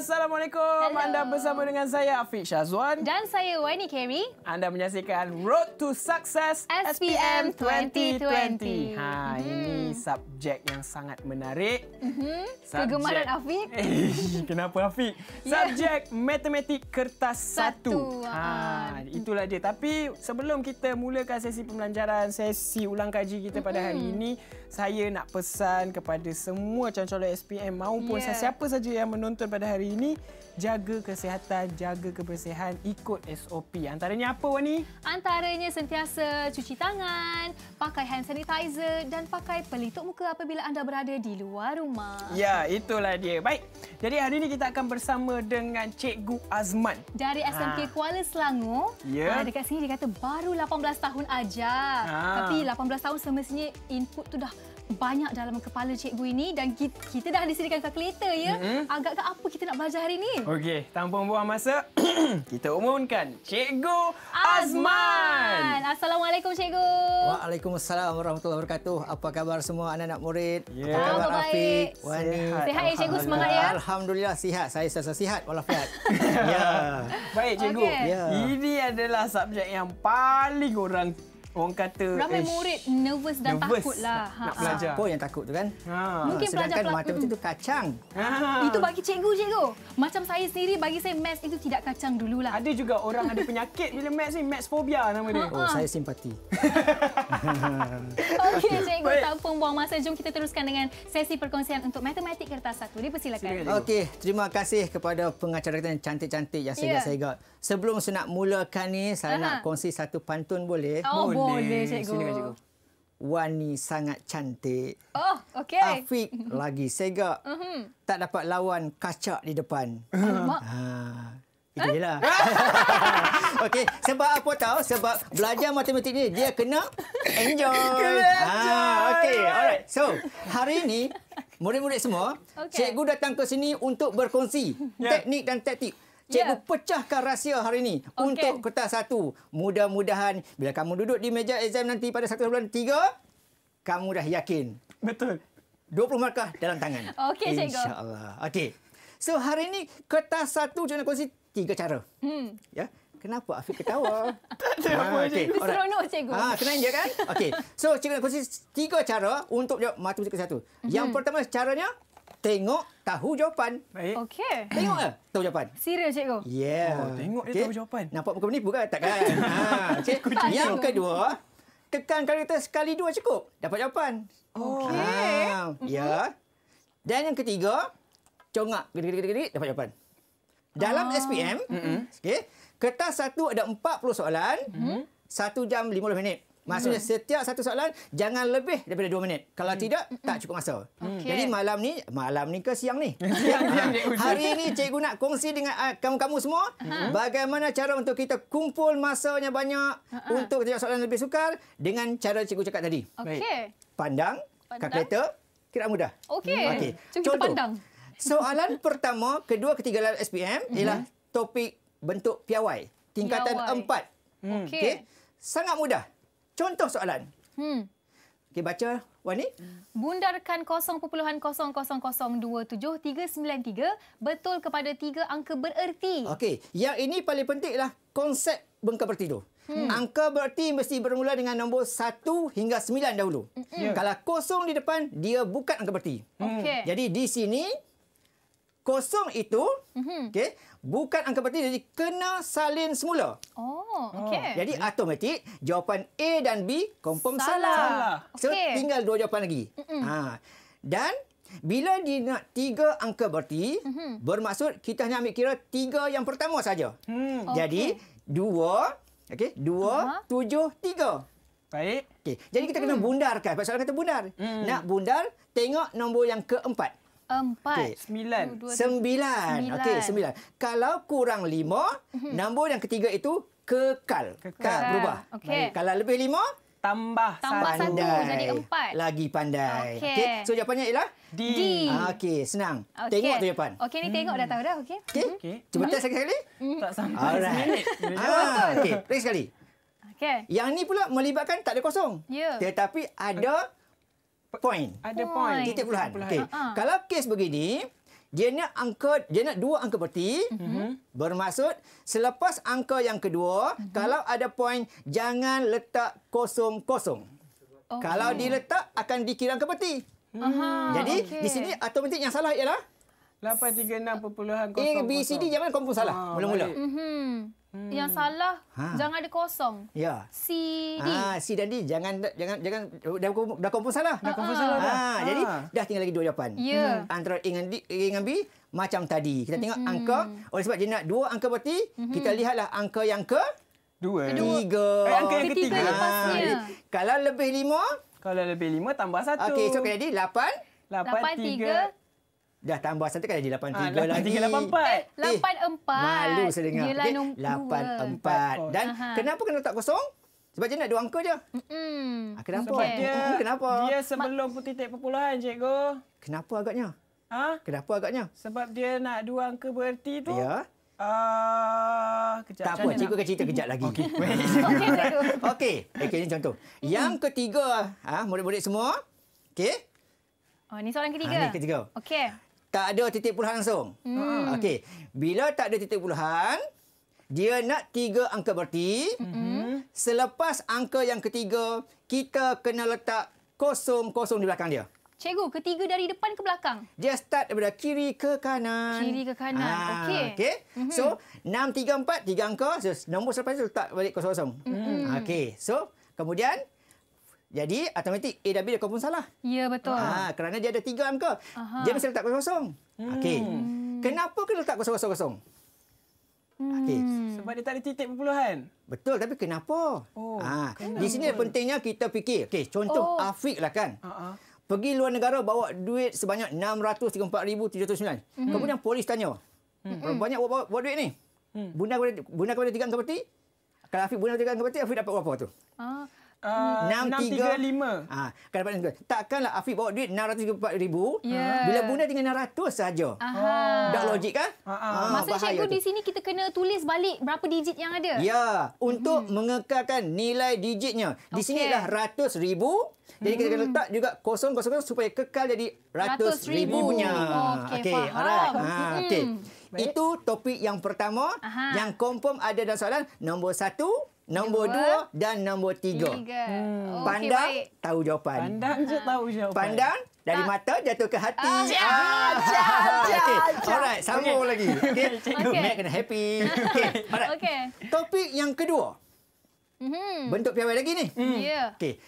Assalamualaikum. Hello. Anda bersama dengan saya Afiq Shazwan dan saya Wani Kemi. Anda menyaksikan Road to Success SPM 2020. Ha, hmm. ini subjek yang sangat menarik. Mhm. Kegemaran Afiq. Kenapa Afiq? Ya. Subjek yeah. matematik kertas satu. Ha, ah, itulah dia. Tapi sebelum kita mulakan sesi pembelajaran, sesi ulang kaji kita pada hari mm-hmm. ini, saya nak pesan kepada semua calon-calon SPM maupun yeah. sesiapa saja yang menonton pada hari ini ini jaga kesihatan, jaga kebersihan ikut SOP. Antaranya apa wani? Antaranya sentiasa cuci tangan, pakai hand sanitizer dan pakai pelitup muka apabila anda berada di luar rumah. Ya, itulah dia. Baik. Jadi hari ini kita akan bersama dengan Cikgu Azman dari SMK ha. Ah. Kuala Selangor. Ya. Ha, dekat sini dia kata baru 18 tahun aja. Ha. Ah. Tapi 18 tahun semestinya input tu dah banyak dalam kepala cikgu ini dan kita dah disediakan kalkulator ya. Mm-hmm. agak ke apa kita nak belajar hari ini? Okey, tanpa buang masa, kita umumkan Cikgu Azman. Azman. Assalamualaikum cikgu. Waalaikumsalam warahmatullahi wabarakatuh. Apa khabar semua anak-anak murid? Yeah. Apa khabar Afiq? Wani. Sihat ya cikgu semangat ya. Alhamdulillah sihat. Saya sentiasa sihat walafiat. ya. Baik cikgu. Okay. Yeah. Ini adalah subjek yang paling orang orang kata ramai ish, murid nervous dan nervous takut lah. Nak, nak ha, ha. belajar. Apa yang takut tu kan? Ha. Mungkin Sedangkan pelajar mata macam tu kacang. Ha. Itu bagi cikgu cikgu. Macam saya sendiri bagi saya maths itu tidak kacang dululah. Ada juga orang ada penyakit bila maths ni maths phobia nama dia. Ha, oh, saya simpati. Okey cikgu Baik. tak pun buang masa jom kita teruskan dengan sesi perkongsian untuk matematik kertas satu. persilakan. Okey, terima kasih kepada pengacara kita yang cantik-cantik yang saya yeah. saya Sebelum saya nak mulakan ni, saya Aha. nak kongsi satu pantun boleh? Oh, boleh boleh cikgu. Sini dengan cikgu. Wan sangat cantik. Oh, okey. Afiq lagi segak. Uh mhm. -huh. Tak dapat lawan kacak di depan. Alamak. Ha. Itulah. Eh? okey, sebab apa tahu? Sebab belajar matematik ni dia kena enjoy. Ha, okey. Alright. So, hari ini murid-murid semua, okay. cikgu datang ke sini untuk berkongsi yeah. teknik dan taktik Ya. Cikgu yeah. pecahkan rahsia hari ini okay. untuk kertas satu. Mudah-mudahan bila kamu duduk di meja exam nanti pada satu bulan tiga, kamu dah yakin. Betul. 20 markah dalam tangan. Okey, Cikgu. InsyaAllah. Okey. So, hari ini kertas satu Cikgu nak kongsi tiga cara. Hmm. Ya. Kenapa Afiq ketawa? tak ada apa-apa, ah, Cikgu. Okay. Seronok, Cikgu. Ah, kenal je, kan? Okey. So, Cikgu nak kongsi tiga cara untuk jawab matematik satu. Hmm. Yang pertama caranya, tengok tahu jawapan. Baik. Okey. Tengok tahu jawapan. Serius cikgu? Yeah. Oh, tengok dia tahu jawapan. Nampak muka menipu kan? Ha, tak kan? ha, cikgu. Okay. Yang kedua, tekan karakter sekali dua cukup. Dapat jawapan. Okey. Ha, ya. Dan yang ketiga, congak gedi-gedi dapat jawapan. Dalam oh. Ah. SPM, mm -hmm. okey. Kertas satu ada 40 soalan. Mm -hmm. Satu jam lima puluh minit. Maksudnya hmm. setiap satu soalan jangan lebih daripada dua minit. Kalau hmm. tidak tak hmm. cukup masa. Okay. Hmm. Jadi malam ni, malam ni ke siang ni? siang, siang ha, hari ni cikgu nak kongsi dengan ah, kamu-kamu uh, semua hmm. Ha. bagaimana cara untuk kita kumpul masanya banyak uh untuk kita jawab soalan lebih sukar dengan cara cikgu cakap tadi. Okey. Pandang, pandang. kalkulator, kira mudah. Okey. Hmm. Okay. Contoh pandang. Soalan pertama, kedua, ketiga dalam SPM hmm. ialah topik bentuk piawai tingkatan piawai. 4. Hmm. Okey. Okay. Sangat mudah. Contoh soalan. Hmm. Okey, baca Wan ni. Bundarkan 0.0002793 betul kepada tiga angka bererti. Okey, yang ini paling pentinglah konsep bengkak bererti Hmm. Angka bererti mesti bermula dengan nombor 1 hingga 9 dahulu. Hmm. Kalau kosong di depan, dia bukan angka bererti. Okey. Jadi di sini kosong itu, hmm. okey, bukan angka berarti jadi kena salin semula. Oh, oh, okey. Jadi automatik jawapan A dan B confirm salah. salah. Okay. tinggal dua jawapan lagi. Mm-mm. Ha. Dan bila dia nak tiga angka berarti mm-hmm. bermaksud kita hanya ambil kira tiga yang pertama saja. Hmm. Okay. Jadi dua, okey, dua, uh-huh. tujuh, tiga. Baik. Okay. Jadi kita mm-hmm. kena bundarkan. Pasal kata bundar. Mm. Nak bundar, tengok nombor yang keempat. Empat. Sembilan. Sembilan. Okey, sembilan. Kalau kurang lima, mhm. nombor yang ketiga itu kekal. kekal. Tak berubah. Okay. Kalau lebih lima, tambah, tambah satu. satu jadi empat. Lagi pandai. Okey. Okay. So, jawapannya ialah? D. D. Okey, senang. Okay. Tengok tu jawapan. Okey, ni tengok dah tahu dah. Okey. Okey. Mhm. Okay. Cuba mhm. test sekali-sekali. Tak sampai seminit. Ah, Okey, lagi sekali. Okey. Yang ni pula melibatkan tak ada kosong. Yeah. Tetapi ada point. Ada point. point. Titik puluhan. puluhan. Okay. Uh ha, -huh. Ha. Kalau kes begini, dia nak angka, dia nak dua angka berarti. Uh mhm. -huh. Bermaksud selepas angka yang kedua, uh mhm. -huh. kalau ada point, jangan letak kosong-kosong. Okay. Kalau diletak, akan dikira angka berarti. Uh -huh. Jadi, okay. di sini automatik yang salah ialah 836.00. A, B, C, D jangan mana confirm salah? Ah, Mula-mula. Ah, mm-hmm. hmm. Yang salah, ha. jangan ada kosong. Ya. C, D. Ha, C dan D, jangan, jangan, jangan dah, dah confirm salah. Dah confirm salah dah. Ha, ha. Jadi, dah tinggal lagi dua jawapan. Ya. Yeah. Hmm. Antara A dengan, D, A dengan B, macam tadi. Kita tengok mm-hmm. angka. Oleh sebab dia nak dua angka berarti, mm-hmm. kita lihatlah angka yang ke... Dua. Tiga. Eh, angka yang ketiga. ketiga ha. Jadi, kalau lebih lima... Kalau lebih lima, tambah satu. Okey, so jadi lapan... Lapan, tiga Dah tambah satu kan jadi 83 ha, lagi. 83, 84. 84. malu saya dengar. Yelah okay. nombor 84. Dan Aha. kenapa kena letak kosong? Sebab dia nak dua angka je. Mm ha, kenapa? Sebab dia, oh, kenapa? dia sebelum putih tak perpuluhan, cikgu. Kenapa agaknya? Ha? Kenapa agaknya? Sebab dia nak dua angka berarti tu. Ya. Uh, kejap, tak apa, nak... cikgu akan cerita kejap lagi. Okey, okay, okay. ini contoh. Yang ketiga, ha, murid-murid semua. Okey. Oh, ni soalan ketiga. Ha, ni ketiga. Okey tak ada titik puluhan langsung. Hmm. Okey. Bila tak ada titik puluhan, dia nak tiga angka berarti. Hmm. Selepas angka yang ketiga, kita kena letak kosong-kosong di belakang dia. Cikgu, ketiga dari depan ke belakang? Dia start daripada kiri ke kanan. Kiri ke kanan. Ah, okey. Okay. Mm -hmm. So, enam, tiga, empat, tiga angka. So, nombor selepas itu letak balik kosong-kosong. Mm -hmm. Okey. So, kemudian... Jadi automatik AW dia confirm salah. Ya betul. Ha kerana dia ada tiga angka. Aha. Dia mesti letak kosong-kosong. Hmm. Okey. Kenapa kena letak kosong-kosong-kosong? Hmm. Okey. Sebab dia tak ada titik perpuluhan. Betul tapi kenapa? Oh. Ha kenapa? di sini pentingnya kita fikir. Okey, contoh oh. Afiq lah kan. Uh -huh. Pergi luar negara bawa duit sebanyak 634,709. Hmm. Kemudian polis tanya. Berapa hmm. Banyak bawa, bawa, duit ni? Hmm. Bunda bunda kepada tiga angka berarti? Kalau Afiq bunda tiga angka berarti Afiq dapat berapa tu? Ah. Uh. 635. Uh, ah, kan dapat Takkanlah Afif bawa duit 634,000 yeah. bila bunda dengan 600 saja. Oh. Dah logik kan? Ha. Ah, Masa Syekh di sini kita kena tulis balik berapa digit yang ada. Ya, untuk hmm mengekalkan nilai digitnya. Di okay. sini dah 100,000. Jadi kita kena mhm. letak juga kosong kosong supaya kekal jadi ratus ribunya. Okey, okay, faham. Right. Ha, ah, mhm. okay. Itu topik yang pertama Aha. yang confirm ada dalam soalan. Nombor satu, Nombor dua. dua dan nombor tiga. tiga. Hmm. Oh, Pandang, okay, tahu jawapan. Pandang je tahu jawapan. Pandang, dari mata jatuh ke hati. Ajar, ajar, ajar. Alright, sambung okay. lagi. Okay. okay. Mac kena happy. Okay. Alright. Okay. Topik yang kedua. Mm-hmm. Bentuk piawai lagi ni. Mm. Yeah. Okay.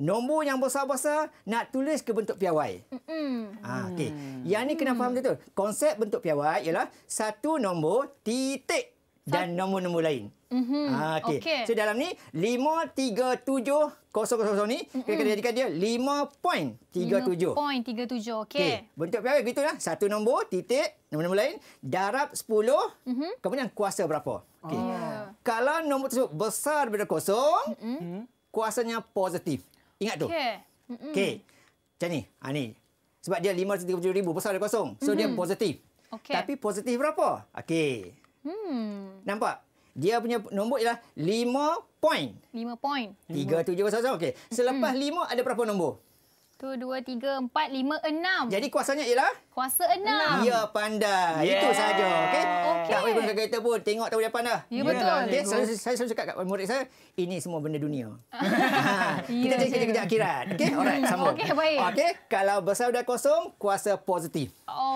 Nombor yang besar-besar nak tulis ke bentuk piawai? Mm. Ah, okay. Yang ni kena faham betul. Konsep bentuk piawai ialah satu nombor titik dan nombor-nombor lain. Mm-hmm. Ha, ah, okay. okay. So dalam ni 53700 ni mm-hmm. kita jadikan dia 5.37. Point 37. Okay. okay. Bentuk piawai begitulah. Satu nombor titik nombor-nombor lain darab 10 mm-hmm. kemudian kuasa berapa. Okey. Oh. Kalau nombor tersebut besar daripada kosong mm-hmm. kuasanya positif. Ingat tu. Okey. Mm-hmm. Okay. Macam ni. Ha, ni. Sebab dia 53700 besar daripada kosong. So mm-hmm. dia positif. Okay. Tapi positif berapa? Okey. Hmm. Nampak? Dia punya nombor ialah 5 point. 5 point. 3, 7, 1, 1. Okey. Selepas 5 hmm. ada berapa nombor? 2, 2, 3, 4, 5, 6. Jadi kuasanya ialah? Kuasa 6. 6. Ya, pandai. Yeah. Itu sahaja. Okey. Okay. Tak boleh guna kereta pun. Tengok tahu dia pandai. Ya, yeah, betul. Okay? Ya, saya selalu saya cakap kepada murid saya, ini semua benda dunia. Ha. Kita cakap ya. kerja-kerja akhirat. Okey. Hmm. Alright, sama. Okay, baik. Okay? Kalau besar dah kosong, kuasa positif.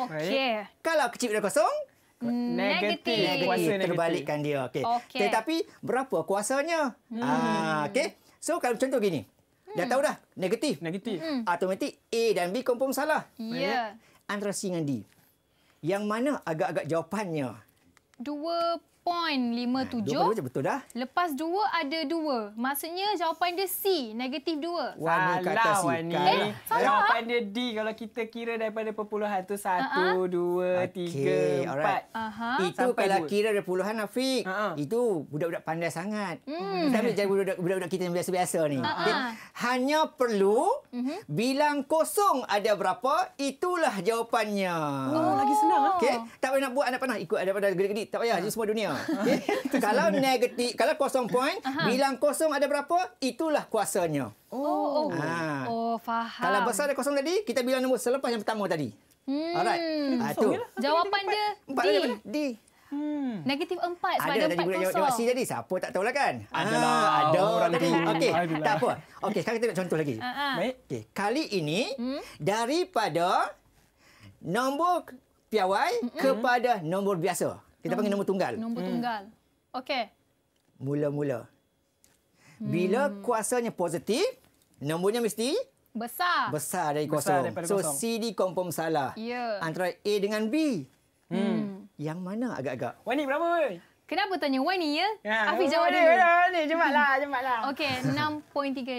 Okey. Kalau kecil dah kosong, negatif. negatif. negatif. Terbalikkan dia. Okey. Okay. Tetapi berapa kuasanya? Hmm. Ah, okay. So kalau contoh gini. Hmm. Dah tahu dah negatif. Negatif. Hmm. Automatik A dan B confirm salah. Ya. Yeah. Antara C dengan D. Yang mana agak-agak jawapannya? Dua betul dah. Lepas dua ada dua. Maksudnya jawapan dia C, negatif dua. Wah, ni eh, salah. Jawapan dia D kalau kita kira daripada perpuluhan tu satu, uh-huh. dua, tiga, empat. Itu kalau dua. kira perpuluhan, Afiq. Itu budak-budak pandai sangat. Tapi hmm. jangan budak-budak kita yang biasa-biasa ni. Hanya perlu mhm. bilang kosong ada berapa, itulah jawapannya. Oh. lagi senang. Ah. Okay. Tak payah nak buat anak panah. Ikut ada pada gede-gede. Tak payah. uh Semua dunia. kalau negatif, kalau kosong poin, bilang kosong ada berapa, itulah kuasanya. Oh, oh, oh, ha. oh faham. Kalau besar ada kosong tadi, kita bilang nombor selepas yang pertama tadi. Hmm. Alright. Hmm, ha, itu. Lah. Jawapan dia D. D. D. Hmm. Negatif empat sebab ada, ada empat kosong. Ada tadi, siapa tak tahulah kan? Adalah, ah, lah, ada orang tu. Okey, tak apa. Okey, sekarang kita nak contoh lagi. Ah, ah. Baik. Uh-huh. Okey, kali ini hmm? daripada nombor piawai mm-hmm. kepada nombor biasa. Kita panggil nombor tunggal. Nombor hmm. tunggal. Okey. Mula-mula. Bila hmm. kuasanya positif, nombornya mesti besar. Besar dari kosong. Besar kosong. So CD confirm salah. Ya. Yeah. Antara A dengan B. Hmm. hmm. Yang mana agak-agak? Wani berapa wei? Kenapa tanya Wani ya? ya. Afi jawab dulu. Wani, Wani, cepatlah, cepatlah. Okey,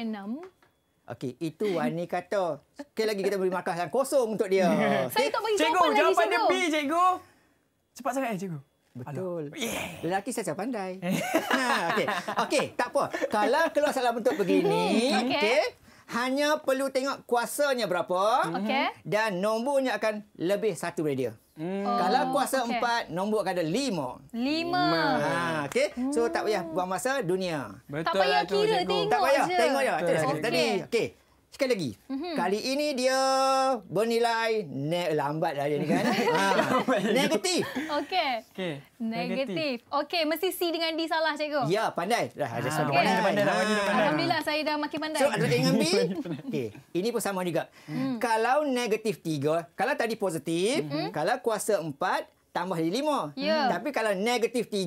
6.36. Okey, itu Wani kata. Sekali lagi kita beri markah yang kosong untuk dia. Okay. Saya eh, tak bagi cikgu, jawapan, lagi, cikgu. Cikgu, jawapan dia B, cikgu. Cepat sangat, eh, cikgu. Betul. Yeah. Lelaki saya pandai. Eh. ha, okey. Okey, tak apa. Kalau keluar salah bentuk begini, okey. Okay. Hanya perlu tengok kuasanya berapa. Hmm. okay, Dan nombornya akan lebih satu dari dia. Hmm. Oh, Kalau kuasa okay. empat, nombor akan ada lima. Lima. Ha, okay. So, tak payah buang masa, dunia. Betul tak payah lah kira, tengok, tengok, tengok Tak payah, tengok je. Okay. Okay. Sekali lagi. Mm-hmm. Kali ini dia bernilai ne- lambat lah dia ni kan. Ha. Negatif. Okey. Okay. Negatif. Okey, mesti C dengan D salah cikgu. Ya, pandai. Dah, ada ah, satu pandai. Pandai, pandai, ah. pandai. Alhamdulillah, saya dah makin pandai. So, ada dengan B. Okey, ini pun sama juga. Mm. Kalau negatif 3, kalau tadi positif, hmm kalau kuasa 4, tambah 5. Yeah. Tapi kalau negatif 3,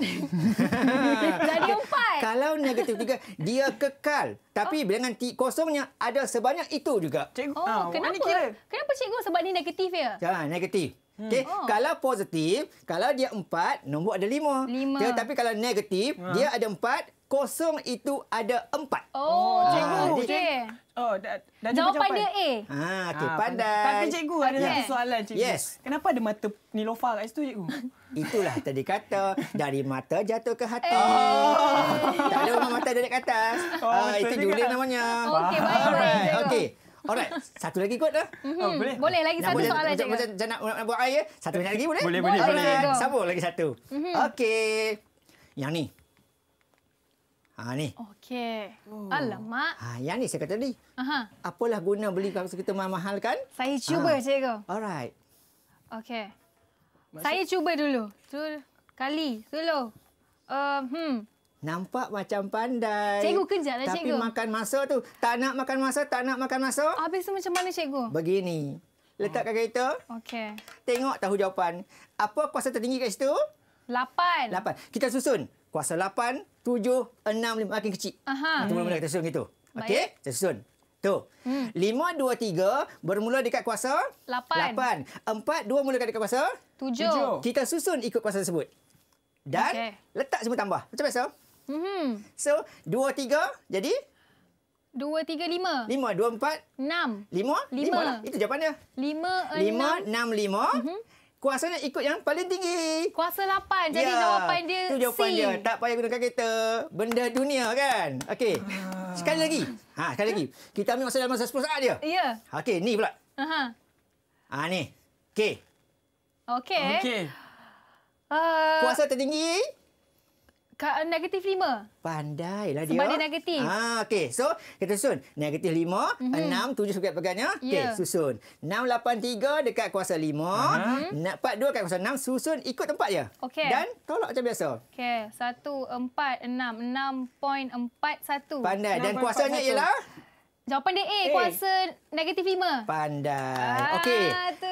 Jadi empat. Kalau negatif tiga, dia kekal. Tapi oh. dengan kosongnya, ada sebanyak itu juga. Cikgu, oh, ah, kenapa? Kira. Kenapa cikgu sebab ini negatif ya? Jangan, ya, negatif. Hmm. Okay. Oh. Kalau positif, kalau dia empat, nombor ada lima. lima. Ya, tapi kalau negatif, ha. dia ada empat, kosong itu ada empat. Oh, ha. cikgu. Ha. Cik. Oh, dah, dah jawapan, jawapan dia A. Ha, ah, ah, okay, pandai. Tapi cikgu, ada satu soalan cikgu. Yes. Kenapa ada mata Nilofa kat situ, cikgu? Itulah tadi kata, dari mata jatuh ke hati. Eh. Oh. tak ada orang mata dari atas. Oh, uh, itu juga. Julie namanya. Okey, baik. Alright. Okey. Alright, satu lagi kot dah. Ha? Mm-hmm. Oh, boleh. Boleh lagi nak satu boleh, soalan macam, cikgu. Macam, nak, buat air, ya? satu lagi boleh? Boleh, boleh. boleh. boleh. lagi satu. mm Okey. Yang ni. Ha ni. Okey. Oh. Alamak. Ha yang ni saya kata ni. Aha. Apalah guna beli kalau kita mahal-mahal kan? Saya cuba ha. cikgu. Alright. Okey. Saya cuba dulu. Tu kali dulu. Uh, ehm, hmm. Nampak macam pandai. Cikgu kejar lah, cikgu. Tapi makan masa tu. Tak nak makan masa, tak nak makan masa. Habis tu macam mana, cikgu? Begini. Letak oh. Ah. kereta. Okey. Tengok tahu jawapan. Apa kuasa tertinggi kat situ? Lapan. Lapan. Kita susun. Kuasa lapan, tujuh, enam, lima. Makin kecil. Aha. Mula-mula hmm. kita susun gitu. Okey? Kita susun. Tu. Hmm. Lima, dua, tiga. Bermula dekat kuasa? Lapan. Lapan. Empat, dua mula dekat kuasa? Tujuh. tujuh. Kita susun ikut kuasa tersebut. Dan okay. letak semua tambah. Macam biasa. hmm So, dua, tiga. Jadi? Dua, tiga, lima. Lima, dua, empat. Enam. Lima? Lima. lima lah. Itu jawapannya. Lima, enam. Lima, enam, lima. Mm-hmm kuasanya ikut yang paling tinggi. Kuasa 8. Jadi ya, jawapan dia C. jawapan dia. Tak payah gunakan kereta. Benda dunia kan. Okey. Ha. Sekali lagi. Ha, sekali lagi. Kita ambil masa dalam masa 10 saat dia. Ya. Okey, ni pula. Aha. Ha, ni. Okey. Okey. Okey. Uh, kuasa tertinggi Uh, negatif lima. Pandai lah dia. Sebab dia negatif. Ha, ah, okay. So, kita susun. Negatif lima, mhm. enam, tujuh sebagai pegangnya. Okay, susun. Enam, lapan, tiga dekat kuasa lima. Empat, uh-huh. dua dekat kuasa enam. Susun ikut tempat dia. Okay. Dan tolak macam biasa. Okay. Satu, empat, enam. Enam, poin, empat, satu. Pandai. Dan kuasanya ialah? Jawapan dia A, eh, A. Eh. kuasa negatif 5. Pandai. Ah, Okey.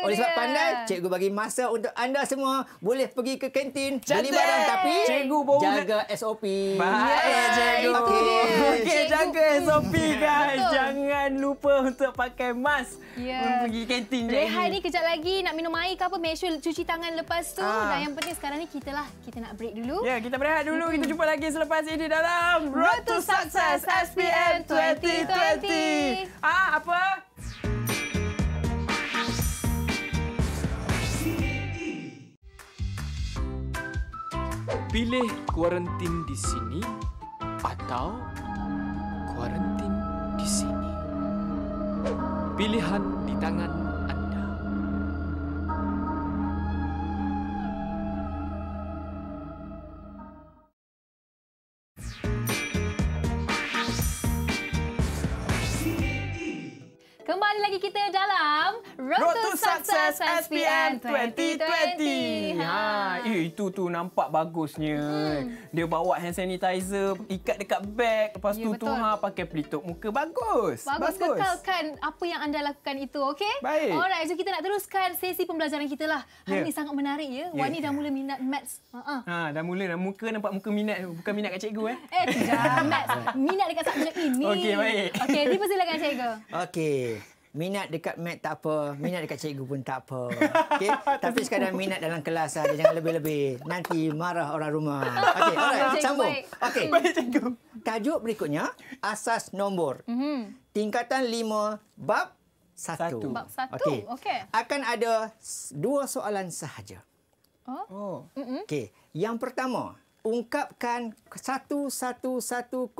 Oleh sebab dia. pandai, cikgu bagi masa untuk anda semua boleh pergi ke kantin Cantik. beli barang tapi cikgu jaga nak... SOP. Baik, yeah, cikgu. Okey, okay, jaga SOP guys. Jangan lupa untuk pakai mask yeah. untuk pergi kantin. Rehat ni kejap lagi nak minum air ke apa, make sure cuci tangan lepas tu. Ah. Dan yang penting sekarang ni kita lah, kita nak break dulu. Ya, yeah, kita berehat dulu. Mm-hmm. Kita jumpa lagi selepas ini dalam Road to Success SPM 2020. 2020. Ah, ha, apa? Pilih kuarantin di sini atau kuarantin di sini. Pilihan di tangan Podcast SPM 2020. Ha. ha, eh, itu tu nampak bagusnya. Hmm. Dia bawa hand sanitizer, ikat dekat beg, lepas ya, tu betul. tu ha pakai pelitup muka bagus. Bagus, bagus. kekalkan apa yang anda lakukan itu, okay? Baik. Alright, so kita nak teruskan sesi pembelajaran kita lah. Hari ya. ni sangat menarik ya. ya. Wani dah mula minat maths. Ha, ha. ha dah mula dah muka nampak muka minat bukan minat kat cikgu eh. Eh, tidak. Minat dekat subjek ini. Okey, baik. Okey, dipersilakan cikgu. Okey minat dekat mat tak apa, minat dekat cikgu pun tak apa. Okey. Tapi sekarang minat dalam kelas saja jangan lebih-lebih. Nanti marah orang rumah. Okey, alright. Sambung. Okey. Baik cikgu. Tajuk berikutnya asas nombor. Mhm. Tingkatan 5 bab 1. Bab 1. Okey. Okay. Akan ada dua soalan sahaja. Oh. oh. Okey. Yang pertama, ungkapkan 1110100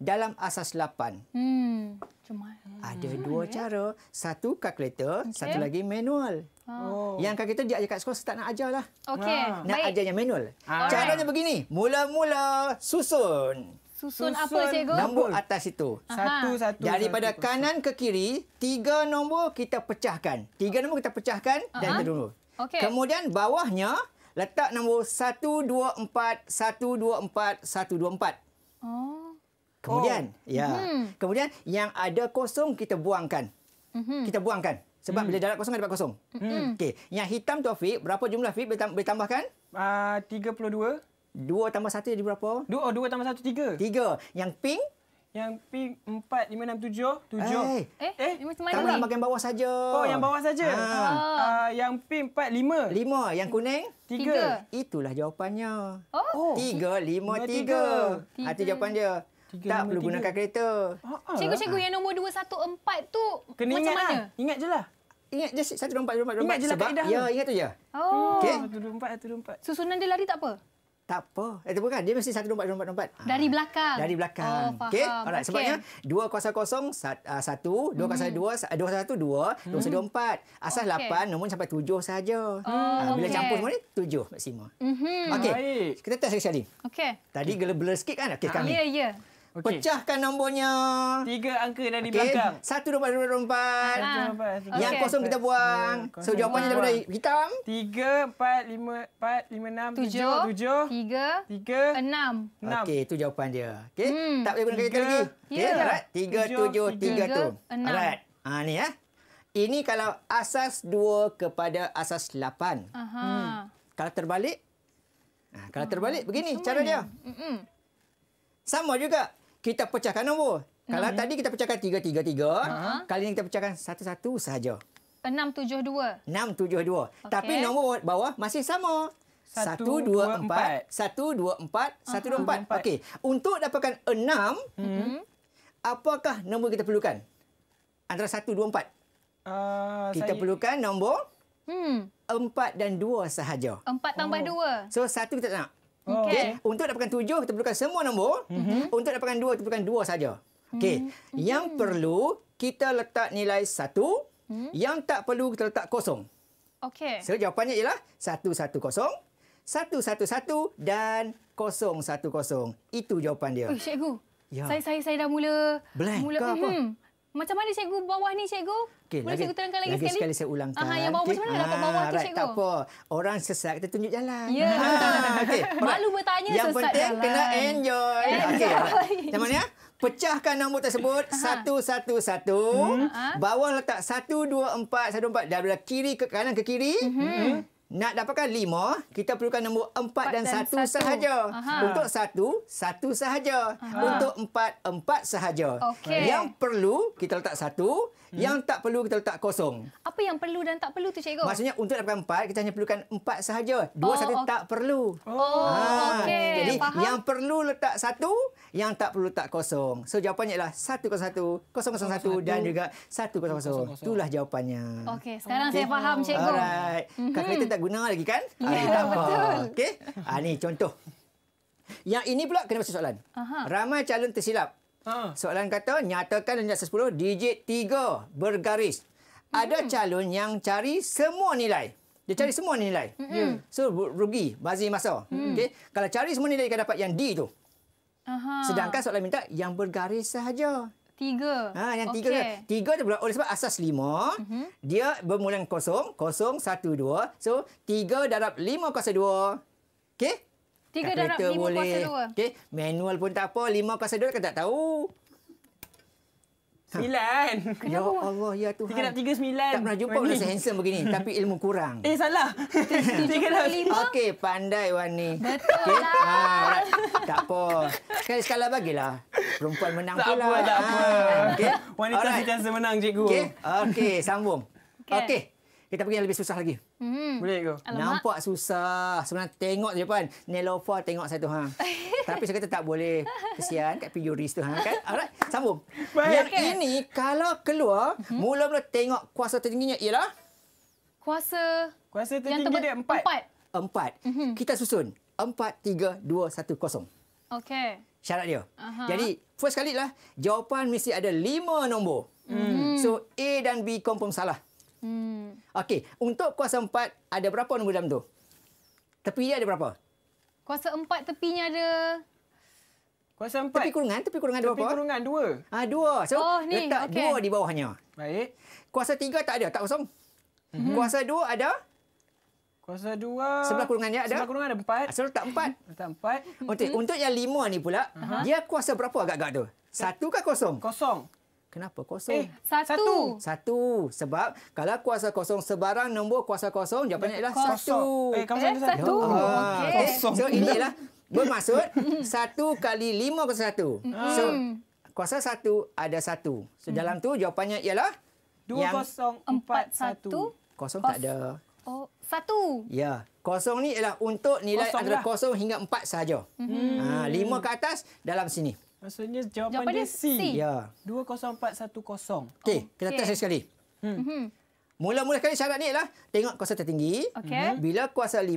dalam asas 8. Hmm. Cuma ada hmm. dua ya. cara, satu kalkulator, okay. satu lagi manual. Ah. Oh. Yang kalkulator dia ajar kat sekolah saya tak nak ajarlah. Okey. Nak Baik. ajarnya manual. Ah. Alright. Caranya begini, mula-mula susun. Susun, susun apa cikgu? Nombor atas itu. Satu, satu. Daripada satu, kanan ke kiri, tiga nombor kita pecahkan. Tiga nombor kita pecahkan uh-huh. dan kita dulu. Okay. Kemudian bawahnya, letak nombor 124124124. Kemudian, oh. ya. Hmm. Kemudian yang ada kosong kita buangkan. Hmm. Kita buangkan. Sebab hmm. bila darat kosong, ada darat kosong. Hmm. Okey. Yang hitam tu, Afiq, berapa jumlah, Afiq, boleh tambahkan? Uh, 32. 2 tambah 1 jadi berapa? 2, oh, 2 tambah 1, 3. 3. Yang pink? Yang pink P4567 7. Eh, eh, eh tak nak bagian bawah saja. Oh, yang bawah saja. Ha. ah Oh. Uh, yang P45. 5, yang kuning? 3. 3. Itulah jawapannya. Oh, 353. 3. Ah, itu jawapan dia. 3, tak 5, perlu 3. gunakan kereta. Ah, Cikgu-cikgu yang nombor 214 tu Kena macam ingat mana? Lah. Ingat jelah. Ingat je 1 2 4 2 4 2 4 sebab ya ingat tu je. Oh. Okey. 1 2 4 1 2 4. Susunan dia lari tak apa? tak apa. Eh, Itu bukan. Dia mesti satu nombat, nombat, nombat. Ah, Dari belakang? Dari belakang. Oh, faham. Okay? Alright. Okay. Sebabnya, dua kuasa ah, mhm. eh, kosong, satu. Dua kuasa mhm. dua, dua kuasa satu, dua. Dua kuasa empat. Asas okay. lapan, nombor sampai tujuh saja Oh, ah, Bila okay. campur semua ni, tujuh maksimum. Mm -hmm. Okey. Kita test sekali. Okey. Tadi gelap-gelap sikit kan? Okey, kami. Ya, yeah, ya. Yeah. Okay. Pecahkan nombornya. Tiga angka dah di okay. belakang. Satu, dua, empat, dua, empat. Ah. empat, tiga. Yang kosong kita buang. Dua, kosong, so, jawapannya daripada hitam. Tiga, empat, lima, empat, lima, enam, tujuh, tujuh. Tiga, tiga enam. enam. Okey, itu jawapan dia. Okey, hmm. tak boleh guna kereta lagi. Okey, yeah. alright. Tiga, tujuh, tiga, tiga, tiga enam. tu. Ha, ni ya. Eh. Ini kalau asas dua kepada asas lapan. Hmm. Kalau terbalik. Ha, kalau hmm. terbalik, begini Aha. cara dia. Mm -mm. Sama juga kita pecahkan nombor. Kalau hmm. tadi kita pecahkan tiga, tiga, tiga. Ha. Kali ini kita pecahkan satu-satu sahaja. Enam, tujuh, dua. Enam, tujuh, dua. Tapi nombor bawah masih sama. Satu, dua, empat. Satu, dua, empat. Satu, dua, empat. Okey. Untuk dapatkan enam, hmm. apakah nombor kita perlukan? Antara satu, dua, empat. Ah, kita saya... perlukan nombor hmm. empat dan dua sahaja. Empat tambah oh. dua. So, satu kita tak nak. Okay. okay. Untuk dapatkan tujuh, kita perlukan semua nombor. Mhm. Mm-hmm. Untuk dapatkan dua, kita perlukan dua saja. Okey. Mm-hmm. Yang perlu, kita letak nilai satu. Mm-hmm. Yang tak perlu, kita letak kosong. Okey. So, jawapannya ialah satu, satu, kosong. Satu, satu, satu dan kosong, satu, kosong. Itu jawapan dia. Uy, cikgu. Ya. Saya, saya, saya dah mula... Blank mula, ke apa? hmm macam mana cikgu bawah ni cikgu? Okay, Boleh lagi, cikgu terangkan lagi, lagi sekali? Lagi sekali saya ulangkan. Aha, yang bawah okay. macam mana ah, bawah right, tu cikgu? Tak apa. Orang sesat kita tunjuk jalan. Ya, yeah, ah, okay. Malu bertanya yang sesat jalan. Yang penting kena enjoy. enjoy. Okay, macam mana? Ya? Pecahkan nombor tersebut Aha. satu, satu, satu. Hmm. Bawah letak satu, dua, empat, satu, empat. Dari kiri ke kanan ke kiri. Mhm. hmm nak dapatkan lima, kita perlukan nombor empat, empat dan, dan satu, satu. sahaja. Aha. Untuk satu, satu sahaja. Aha. Untuk empat, empat sahaja. Okay. Yang perlu, kita letak satu hmm. yang tak perlu kita letak kosong. Apa yang perlu dan tak perlu tu cikgu? Maksudnya untuk dapatkan 4 kita hanya perlukan empat sahaja. Dua oh, saja okay. tak perlu. Oh, ha. okey. Jadi Faham. yang perlu letak satu, yang tak perlu letak kosong. So jawapannya ialah 101, 001 dan hmm. juga 100. Itulah jawapannya. Okey, sekarang okay. saya faham cikgu. Alright. Mhm. Kakak kita tak guna lagi kan? Ya, yeah, betul. Okey. Ha ah, ni contoh. Yang ini pula kena masuk soalan. Aha. Ramai calon tersilap. Ha. Soalan kata, nyatakan dan jasa 10 digit 3 bergaris. Hmm. Ada calon yang cari semua nilai. Dia cari hmm. semua nilai. Hmm. Ya. So, rugi. Bazi masa. Hmm. Okay. Kalau cari semua nilai, dia dapat yang D itu Aha. Sedangkan soalan minta yang bergaris sahaja. Tiga. Ha, yang tiga. Okay. Tiga tu oleh sebab asas lima. Uh-huh. Dia bermula kosong. Kosong, satu, dua. So, tiga darab lima kuasa dua. Okey? Tiga darab, lima boleh. kuasa dua. Okay. Manual pun tak apa. Lima kuasa dua kan tak tahu. Ha. Sembilan. Ha. Ya Allah, ya Tuhan. Tiga nak tiga sembilan. Tak pernah jumpa orang handsome begini. Tapi ilmu kurang. Eh, salah. Tiga nak lima. Okey, pandai Wan ni. Betul okay. lah. Ha, right. Tak apa. Sekali-sekala bagilah. Perempuan menang tak pula. Tak apa, tak ha, apa. Okay. Wanita right. si chance menang, cikgu. Okey, okay, sambung. Okey. Okay kita pergi yang lebih susah lagi. Hmm. Boleh ke? Nampak susah. Sebenarnya tengok je pun. Nelofa tengok satu. Ha. Tapi saya kata tak boleh. Kesian kat Pijuris tu. Ha. Kan? Alright, sambung. Baik. Yang okay. ini kalau keluar, hmm. mula-mula tengok kuasa tertingginya ialah? Kuasa, kuasa tertinggi yang dia empat. Empat. empat. Hmm. Kita susun. Empat, tiga, dua, satu, kosong. Okey. Syarat dia. Uh-huh. Jadi, first kali lah, jawapan mesti ada lima nombor. Hmm. So, A dan B confirm salah. Hmm. Okey, untuk kuasa empat ada berapa nombor dalam tu? Tepi dia ada berapa? Kuasa empat tepinya ada Kuasa empat. Tepi kurungan, tepi kurungan ada berapa? Tepi kurungan dua. Ah ha, dua. So oh, ni. letak okay. dua di bawahnya. Baik. Kuasa tiga tak ada, tak kosong. Mm-hmm. Kuasa dua ada? Kuasa dua. Sebelah kurungannya ada? Sebelah kurungan ada empat. Ah, so letak empat. letak empat. Okey, mhm. untuk yang lima ni pula, uh-huh. dia kuasa berapa agak-agak tu? Satu ke kosong? Kosong kenapa kosong? Eh, satu. Satu. Sebab kalau kuasa kosong, sebarang nombor kuasa kosong, jawapannya ialah kosong. satu. Eh, kamu eh, satu. Oh, ya ah, okay. Kosong. So, ini ialah bermaksud satu kali lima kosong satu. So, kuasa satu ada satu. So, dalam tu jawapannya ialah? Dua kosong empat satu. Kosong tak ada. Oh, satu. Ya. Kosong ni ialah untuk nilai kosong antara lah. kosong hingga empat sahaja. Hmm. Ha, lima ke atas dalam sini. Maksudnya jawapan, jawapan dia, dia C. Ya. 20410. Okey, kita okay. test sekali. Hmm. Hmm. hmm. Mula-mula sekali syarat ni ialah tengok kuasa tertinggi. Okay. Hmm. Bila kuasa 5,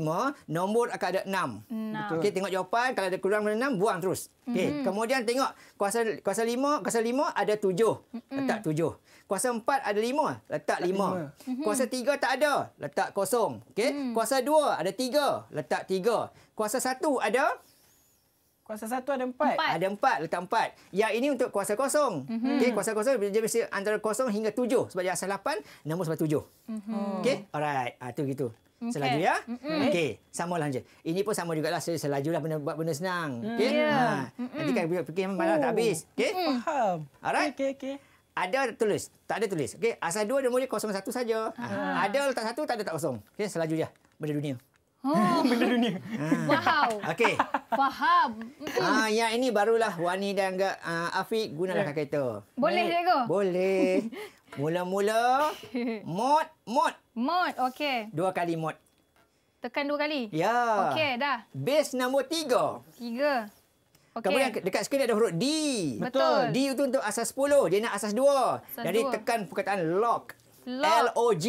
nombor akan ada 6. Hmm. Okey, tengok jawapan kalau ada kurang dari 6 buang terus. Okey, hmm. kemudian tengok kuasa kuasa 5, kuasa 5 ada 7. Hmm. Letak 7. Kuasa empat ada lima, letak lima. Hmm. Kuasa tiga tak ada, letak kosong. Okay. Kuasa dua ada tiga, letak tiga. Kuasa satu ada, Kuasa satu ada empat. empat. Ada empat, letak empat. Yang ini untuk kuasa kosong. Mm-hmm. Okay, kuasa kosong dia mesti antara kosong hingga tujuh. Sebab dia asal lapan, nombor sebab tujuh. Mm-hmm. Okay, alright. Itu ah, ha, gitu. Okay. Selaju ya. Mm-hmm. Okay, sama lah je. Ini pun sama juga lah. Selaju lah buat benda senang. Hmm. Okay. Yeah. Ha. Mhm. Nanti kan mm-hmm. fikir memang tak habis. Okey, Mm-hmm. Faham. Alright. okey. okay. Ada tulis, tak ada tulis. Okey, Asal dua dia boleh kosong satu saja. Ah. Ada letak satu, tak ada tak kosong. Okey, Selaju je. Benda dunia. Oh. Benda dunia. Wow. Ah. Okey. Faham. Ah, uh, yang ini barulah Wani dan uh, Afiq guna yeah. Ya. kakak itu. Boleh, Baik. Eh, cikgu? Boleh. Mula-mula. mod, mod. Mod, okey. Dua kali mod. Tekan dua kali? Ya. Okey, dah. Base nombor tiga. Tiga. Okay. Kemudian dekat skrin ada huruf D. Betul. D itu untuk asas 10. Dia nak asas 2. Asas Jadi 2. tekan perkataan lock. L-O-G.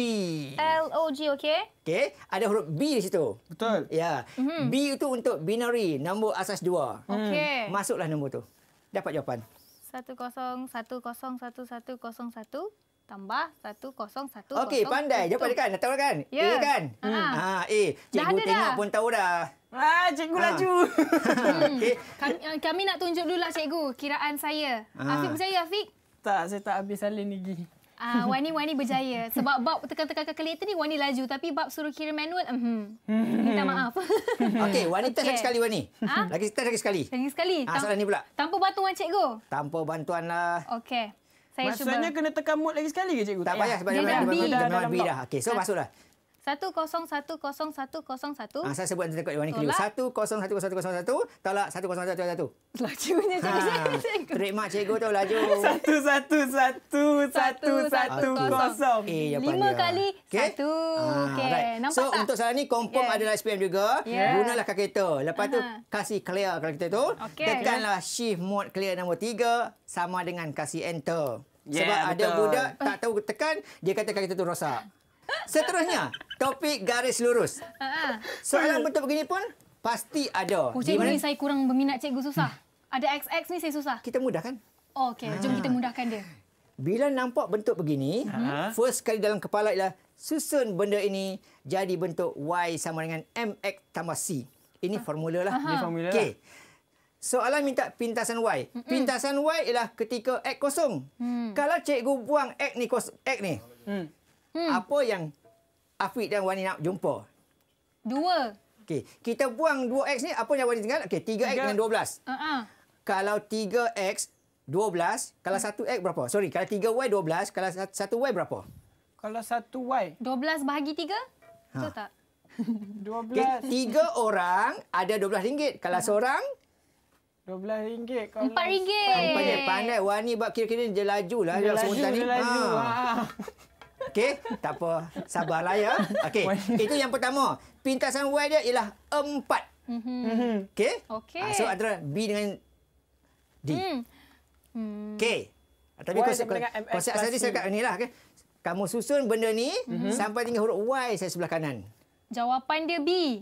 L-O-G, okey. Okey. Ada huruf B di situ. Betul. Ya. Mm-hmm. B itu untuk binary, nombor asas dua. Okey. Hmm. Masuklah nombor tu. Dapat jawapan. 10101101 tambah 1010. Okey, pandai. Jawapan dia kan? Dah tahu kan? Ya. Yeah. A kan? Ha. Hmm. Ha, A. Cikgu dah tengok dah. pun tahu dah. Ah, cikgu ha. laju. okay. kami, eh, kami nak tunjuk dulu lah cikgu kiraan saya. Ha. Afiq percaya, Afiq? Tak, saya tak habis salin lagi. Ah, uh, Wani Wani berjaya. Sebab bab tekan-tekan kalkulator ni Wani laju tapi bab suruh kira manual. Mhm. uh Minta maaf. Okey, Wani okay. test lagi sekali Wani. Ha? Lagi test lagi sekali. Lagi sekali. Ah, soalan ni pula. Tanpa bantuan cikgu. Tanpa bantuan lah. Okey. Saya Maksudnya cuba. kena tekan mode lagi sekali ke cikgu? Tak payah sebab dia dah B dah. Okey, so kan? masuklah. 101001. Ah saya sebut nanti tekuk yang kedua. 101001. Tolak 101001. Lajunya cikgu ha. cikgu. Trademark cikgu tu laju. 111110. Eh apa dia? 5 kali 1. Okay. Okay. Ha, okay. Right. So tak? untuk soalan ni confirm yeah. adalah SPM juga. Yeah. Gunalah kalkulator. Lepas uh-huh. tu kasih clear kalau kita tu. Okay. Tekanlah yeah. shift mode clear nombor 3 sama dengan kasih enter. Yeah, Sebab betul. ada budak tak tahu tekan dia kata kalkulator tu rosak. Seterusnya, topik garis lurus. Soalan bentuk begini pun pasti ada. Oh, cikgu ini saya kurang berminat cikgu susah. Ada XX ni saya susah. Kita mudahkan. Oh, okey. Ah. Jom kita mudahkan dia. Bila nampak bentuk begini, Aha. first kali dalam kepala ialah susun benda ini jadi bentuk Y sama dengan MX tambah C. Ini ah. formula lah. Ini formula okay. lah. Soalan minta pintasan Y. Pintasan Y ialah ketika X kosong. Hmm. Kalau cikgu buang X ni, kos X ni hmm. Hmm. Apa yang Afiq dan Wani nak jumpa? Dua. Okey, kita buang 2x ni apa yang Wani tinggal? Okey, 3x tiga. dengan 12. Uh -huh. Kalau 3x 12, kalau hmm. satu x berapa? Sorry, kalau 3y 12, kalau satu y berapa? Kalau satu y 12 bahagi 3? Ha. Betul tak? 12. Okay, tiga orang ada RM12. Kalau ha. seorang RM12 kalau RM4. Pandai, pandai. Wani buat kira-kira dia lajulah dalam sebutan ni. Dia laju. Ha. ha. Okey, tak apa. Sabarlah ya. Okey, itu yang pertama. Pintasan Y dia ialah empat. Mm-hmm. Okey? Okey. Ah, so, antara B dengan D. Hmm. hmm. Okey. Ah, tapi konsep, konsep asal saya kata ini lah. Kamu susun benda ni mm-hmm. sampai tinggal huruf Y saya sebelah kanan. Jawapan dia B.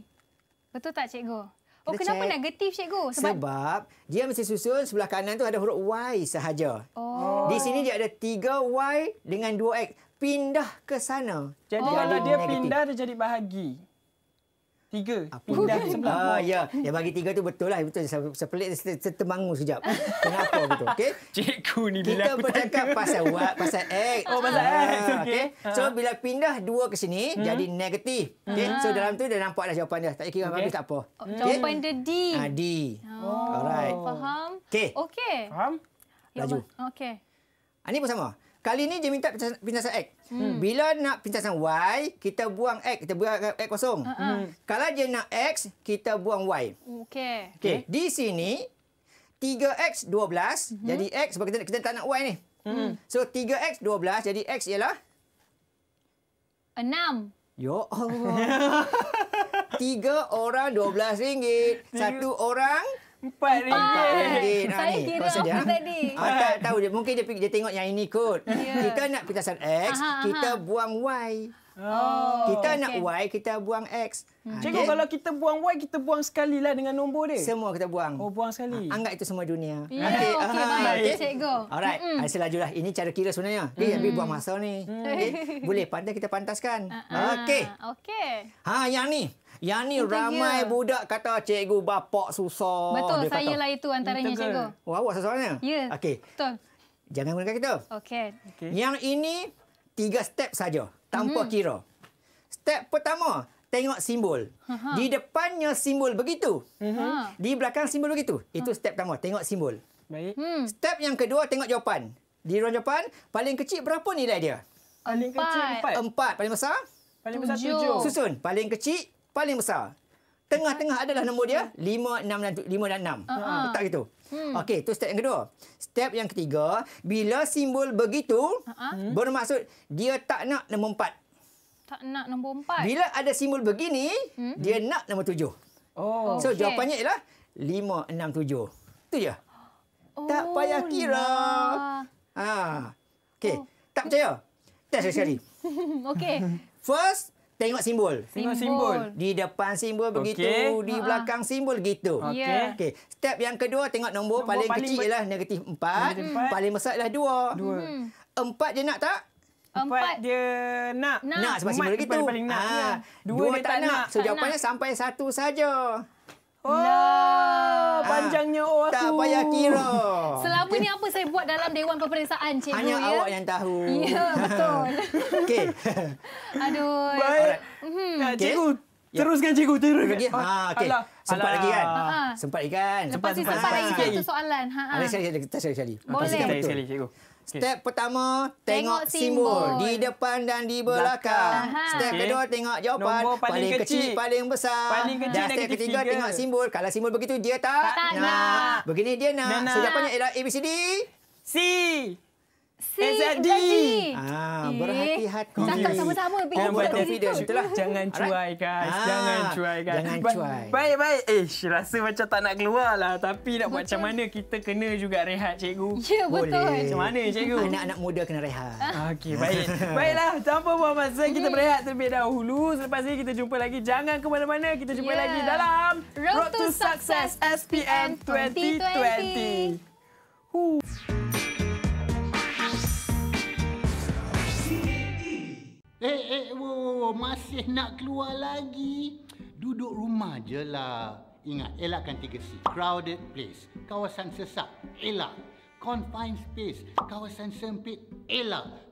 Betul tak, cikgu? Oh, kenapa cek. negatif, cikgu? Sebab... Sebab dia mesti susun sebelah kanan tu ada huruf Y sahaja. Oh. Di sini dia ada tiga y dengan dua x pindah ke sana. Jadi oh. kalau oh, dia negatif. pindah dia jadi bahagi. Tiga. Ah, pindah ke sebelah. Ah, ya, yang bagi tiga tu betul lah. Betul. Saya pelik, saya termangu Kenapa betul? Okay? Cikgu ni bila Kita bercakap tanya. pasal what, pasal X. Oh, pasal ah, X. Ah, okay. okay. So, bila pindah dua ke sini, hmm. jadi negatif. Okay? Hmm. So, dalam tu dah nampak dah jawapan dia. Tak kira okay. bagus tak apa. Oh, okay? Jawapan dia D. Ah, D. Oh. Alright. Faham. Okay. Okay. Faham? Laju. Okay. Ah, ini pun sama. Kali ni dia minta pintasan, pintasan X. Hmm. Bila nak pintasan Y, kita buang X. Kita buang X kosong. Ha, ha. Hmm. Kalau dia nak X, kita buang Y. Okey. Okay. Di sini, 3X 12. Hmm. Jadi X sebab kita, kita tak nak Y ni. Hmm. So, 3X 12. Jadi X ialah? 6. Ya Allah. 3 orang rm ringgit. 1 orang... Empat ringgit. Saya ah, kira apa tadi? Ah, tak tahu. Dia. Mungkin dia, dia tengok yang ini kot. Yeah. Kita nak pintasan X, aha, kita buang Y. Oh, kita okay. nak Y, kita buang X. Hmm. Ah, cikgu, kalau kita buang Y, kita buang sekali lah dengan nombor dia. Semua kita buang. Oh, buang sekali. Ha, anggap itu semua dunia. Ya, yeah, okey. Okay, okay. okay. Cikgu. Alright, mm -hmm. saya lajulah. Ini cara kira sebenarnya. Mm. Eh, ambil buang masa ni. Mm. Okay. Boleh, pandai kita pantaskan. Uh -uh. Okey. Okey. Ha, yang ni. Yang ni Intiga. ramai budak kata cikgu bapak susah. Betul, dia saya kata, lah itu antaranya Intiga. cikgu. Wah, oh, awak sesuanya? Ya, okay. betul. Jangan gunakan kita. Okey. Okay. Yang ini, tiga step saja. Tanpa mm -hmm. kira. Step pertama, tengok simbol. Aha. Di depannya simbol begitu. Mm -hmm. Di belakang simbol begitu. Itu step pertama, tengok simbol. Baik. Hmm. Step yang kedua, tengok jawapan. Di ruang jawapan, paling kecil berapa nilai dia? Paling kecil empat. Empat. Paling besar? Paling besar tujuh. Susun. Paling kecil paling besar. Tengah-tengah adalah nombor dia 5656. Uh-huh. Letak gitu. Hmm. Okey, itu step yang kedua. Step yang ketiga, bila simbol begitu, uh-huh. bermaksud dia tak nak nombor empat. Tak nak nombor empat? Bila ada simbol begini, hmm. dia nak nombor tujuh. Oh. So, okay. jawapannya ialah 567. Itu je. Oh, tak payah kira. Lah. Ha. Okey, oh. tak percaya? Test sekali. Okey. First, tengok simbol. Tengok simbol. Di depan simbol begitu, okay. di belakang simbol begitu. Okey. Yeah. Okey. Step yang kedua tengok nombor, nombor paling, paling kecil ialah negatif 4, empat. paling besar ialah 2. 2. Hmm. Empat je nak tak? Empat dia nak. Nak, sebab simbol begitu. Ah, ya. dua, dua dia tak, nak. nak. So jawapannya sampai satu saja. Oh, nah, panjangnya oh aku. Tak payah kira. Selama ni apa saya buat dalam Dewan Pemeriksaan, Cikgu. Hanya ya? awak yang tahu. Ya, betul. Okey. Aduh. Baik. Hmm. Ya, okay. Cikgu, ya. teruskan Cikgu. Teruskan. Okay. Ha, okay. Alah. Sempat lagi kan? Ha, ha. Sempat lagi kan? Lepas sempat, sempat lagi satu soalan. Ha, ha. Ah, sekali, sekali, sekali. Boleh. Sekali, sekali, Cikgu. Step pertama, tengok, simbol. simbol. Di depan dan di belakang. Aha. Step okay. kedua, tengok jawapan. Nombor paling, paling kecil, kecil, paling besar. Paling kecil dan step ketiga, figure. tengok simbol. Kalau simbol begitu, dia tak, tak nak. nak. Begini dia nak. nak. So, jawapannya ialah A, C. Si Azadi. Ah, berhati-hati. Cakap sama-sama. Jangan confident. Itulah jangan cuai guys. Ah, jangan cuai guys. Jangan ba- cuai. Baik, baik. Eh, rasa macam tak nak keluar lah. Tapi nak buat macam mana kita kena juga rehat, cikgu. Ya, yeah, betul. Boleh. Macam mana, cikgu? Anak-anak muda kena rehat. Okey, baik. Baiklah, tanpa buang masa, kita berehat terlebih dahulu. Selepas ini kita jumpa lagi. Jangan ke mana-mana. Kita jumpa yeah. lagi dalam Road, Road to, to Success SPM 2020. 2020. Huh. Eh, eh, wo, wo, wo, masih nak keluar lagi? Duduk rumah je lah. Ingat, elakkan tiga c Crowded place, kawasan sesak, elak. Confined space, kawasan sempit, elak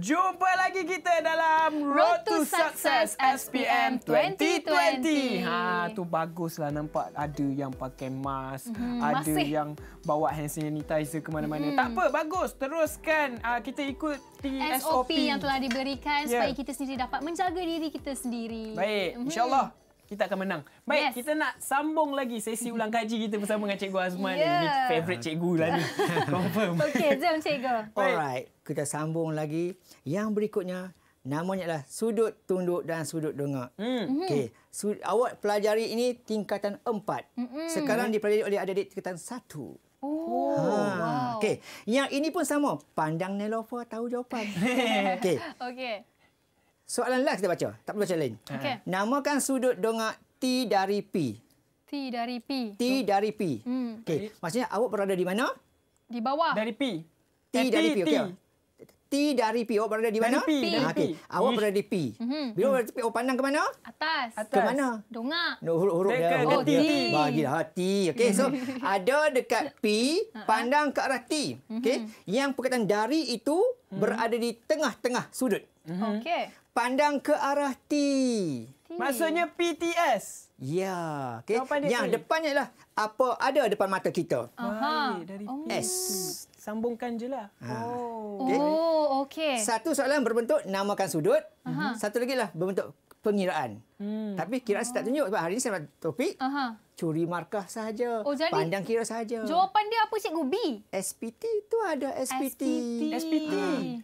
Jumpa lagi kita dalam Road to Success SPM 2020. Ha tu baguslah nampak ada yang pakai mask, hmm, ada masih. yang bawa hand sanitizer ke mana-mana. Hmm. Tak apa, bagus. Teruskan uh, kita ikut SOP yang telah diberikan yeah. supaya kita sendiri dapat menjaga diri kita sendiri. Baik, mhm. insya-Allah. Hmm kita akan menang. Baik, yes. kita nak sambung lagi sesi ulang kaji kita bersama dengan Cikgu Azman. Yeah. Ini ya. favorite cikgu lah ni. Confirm. Okey, jom cikgu. Alright, kita sambung lagi. Yang berikutnya, namanya adalah sudut tunduk dan sudut dengar. Mm. Mhm. Okey, su- awak pelajari ini tingkatan empat. Mm-mm. Sekarang dipelajari oleh adik-adik tingkatan satu. Oh, ha. wow. Okey, yang ini pun sama. Pandang Nelofa tahu jawapan. Okey. Okey. Soalan last kita baca. Tak perlu baca lain. Ha. Okay. Namakan sudut dongak T dari P. T dari P. T dari P. Hmm. Okay. Maksudnya awak berada di mana? Di bawah. Dari P. T eh, dari P. Okay. T dari P. Awak berada di mana? Dari P. Ah, okey. Awak berada di P. Mhm. Bila awak berada di P, awak pandang ke mana? Atas. Atas. Ke mana? Dongak. No, huruf, huruf dia. Oh, T. Bagilah T. Ha, okay. So, mhm. ada dekat P, ha. pandang ke arah T. Okey. Mhm. Yang perkataan dari itu berada di tengah-tengah sudut. Okey pandang ke arah T. T. Maksudnya PTS. Ya, okay. Yang A. depannya lah apa ada depan mata kita. Aha. Dari oh. S. Sambungkan je jelah. Ah. Oh. Okay. Oh, okey. Satu soalan berbentuk namakan sudut. Aha. Satu lagi lah berbentuk pengiraan. Hmm. Tapi kiraan oh. saya tak tunjuk sebab hari ini saya nak topik Aha. curi markah saja, Oh, pandang kira saja. Jawapan dia apa cikgu B? SPT itu ada SPT. SPT. SPT.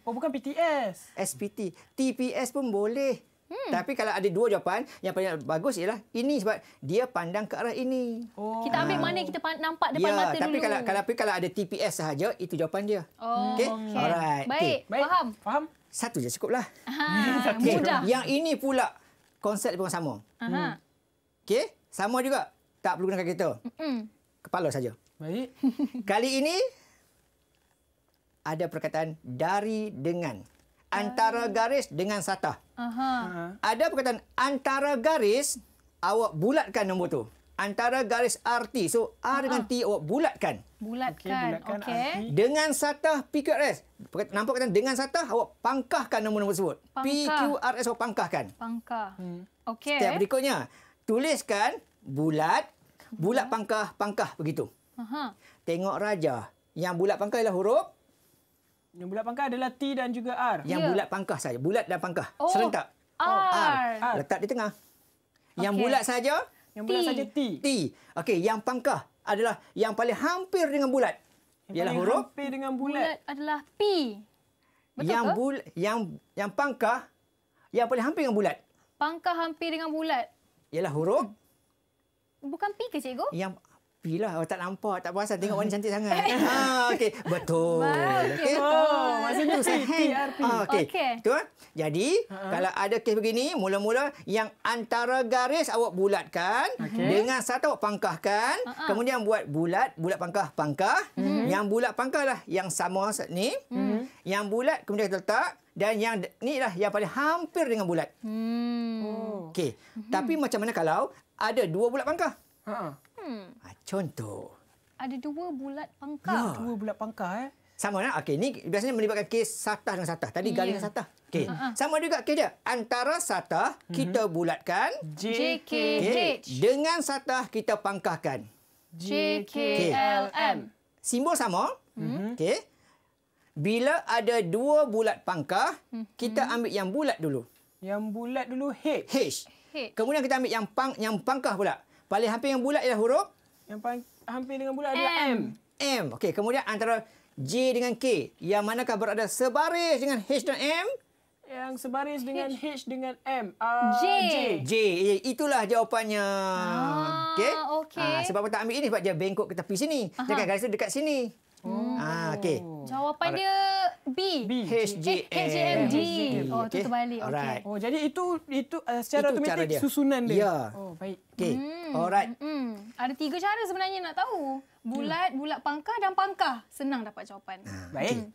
Oh bukan PTS. SPT. TPS pun boleh. Hmm. Tapi kalau ada dua jawapan, yang paling bagus ialah ini sebab dia pandang ke arah ini. Oh. Kita ambil ah. mana kita nampak depan ya, mata dulu. tapi kalau kalau kalau ada TPS sahaja, itu jawapan dia. Oh. Okey. Okay. Alright. Baik. Okay. Baik. Faham? Faham? Satu je cukuplah. Ha, okay. Mudah. Yang ini pula konsep lebih kurang sama. Aha. Hmm. Okey, sama juga. Tak perlu gunakan kereta. Mm-mm. Kepala saja. Baik. Kali ini ada perkataan dari dengan antara ah. garis dengan satah. Aha. Ah. Ada perkataan antara garis awak bulatkan nombor tu antara garis RT. So, R ah, dengan ah. T awak bulatkan. Bulatkan. Okey. Okay. Dengan satah PQRS. Nampak kata dengan satah awak pangkahkan nombor-nombor tersebut. Pangkah. PQRS awak pangkahkan. Pangkah. Hmm. Okey. Step berikutnya. Tuliskan bulat, bulat pangkah, pangkah begitu. Aha. Tengok raja. Yang bulat pangkah ialah huruf yang bulat pangkah adalah T dan juga R. Yang yeah. bulat pangkah saja. Bulat dan pangkah. Oh. Serentak. R. R. R. Letak di tengah. Okay. Yang bulat saja yang bulat saja T. T. Okey, yang pangkah adalah yang paling hampir dengan bulat. Yang Ialah huruf. hampir dengan bulat. bulat adalah P. Betul yang ke? Bul yang, yang pangkah yang paling hampir dengan bulat. Pangkah hampir dengan bulat. Ialah huruf. Bukan P ke, cikgu? Yang happy lah. Awak tak nampak, tak puas tengok wanita cantik sangat. ah, okey. Betul. Okey. Oh, maksud tu saya hang. Ah, okey. Betul? Okay. Jadi, uh-huh. kalau ada kes begini, mula-mula yang antara garis awak bulatkan okay. dengan satu awak pangkahkan, uh-huh. kemudian buat bulat, bulat pangkah, pangkah. Uh-huh. Yang bulat pangkah lah yang sama ni. Uh-huh. Yang bulat kemudian kita letak dan yang ni lah yang paling hampir dengan bulat. Hmm. Oh. Okey. uh Tapi macam mana kalau ada dua bulat pangkah? Uh-huh. Hmm. Ha, contoh. Ada dua bulat pangkar. Ya. Dua bulat pangkar. Eh? Sama lah. Okey, Ini biasanya melibatkan kes satah dengan satah. Tadi yeah. garis satah. Okey. Uh ha, -huh. Ha. Sama juga kes dia. Antara satah, hmm. kita bulatkan. J -K -H. Okay. Dengan satah, kita pangkahkan. J-K-L-M. Simbol sama. Hmm. Okey. Bila ada dua bulat pangkah, kita mhm. ambil yang bulat dulu. Yang bulat dulu H. H. H. Kemudian kita ambil yang pang yang pangkah pula. Paling hampir yang bulat ialah huruf? Yang paling hampir dengan bulat adalah M. M. Okey, kemudian antara J dengan K. Yang manakah berada sebaris dengan H dan M? Yang sebaris dengan H, dengan M. Uh, J. J. J. Itulah jawapannya. Ah, okey. Okay. Ah, sebab tak ambil ini sebab dia bengkok ke tepi sini. Jangan garis itu dekat sini. Hmm. Ah, okay. Jawapan dia B. B. H G M eh, D. Oh, okay. tu terbalik. Okay. Oh, jadi itu itu uh, secara itu automatik dia. susunan dia. Ya. Oh, baik. Okay. Hmm. Alright. Hmm. Ada tiga cara sebenarnya nak tahu. Bulat, hmm. bulat pangkah dan pangkah. Senang dapat jawapan. Ah, baik. Okay.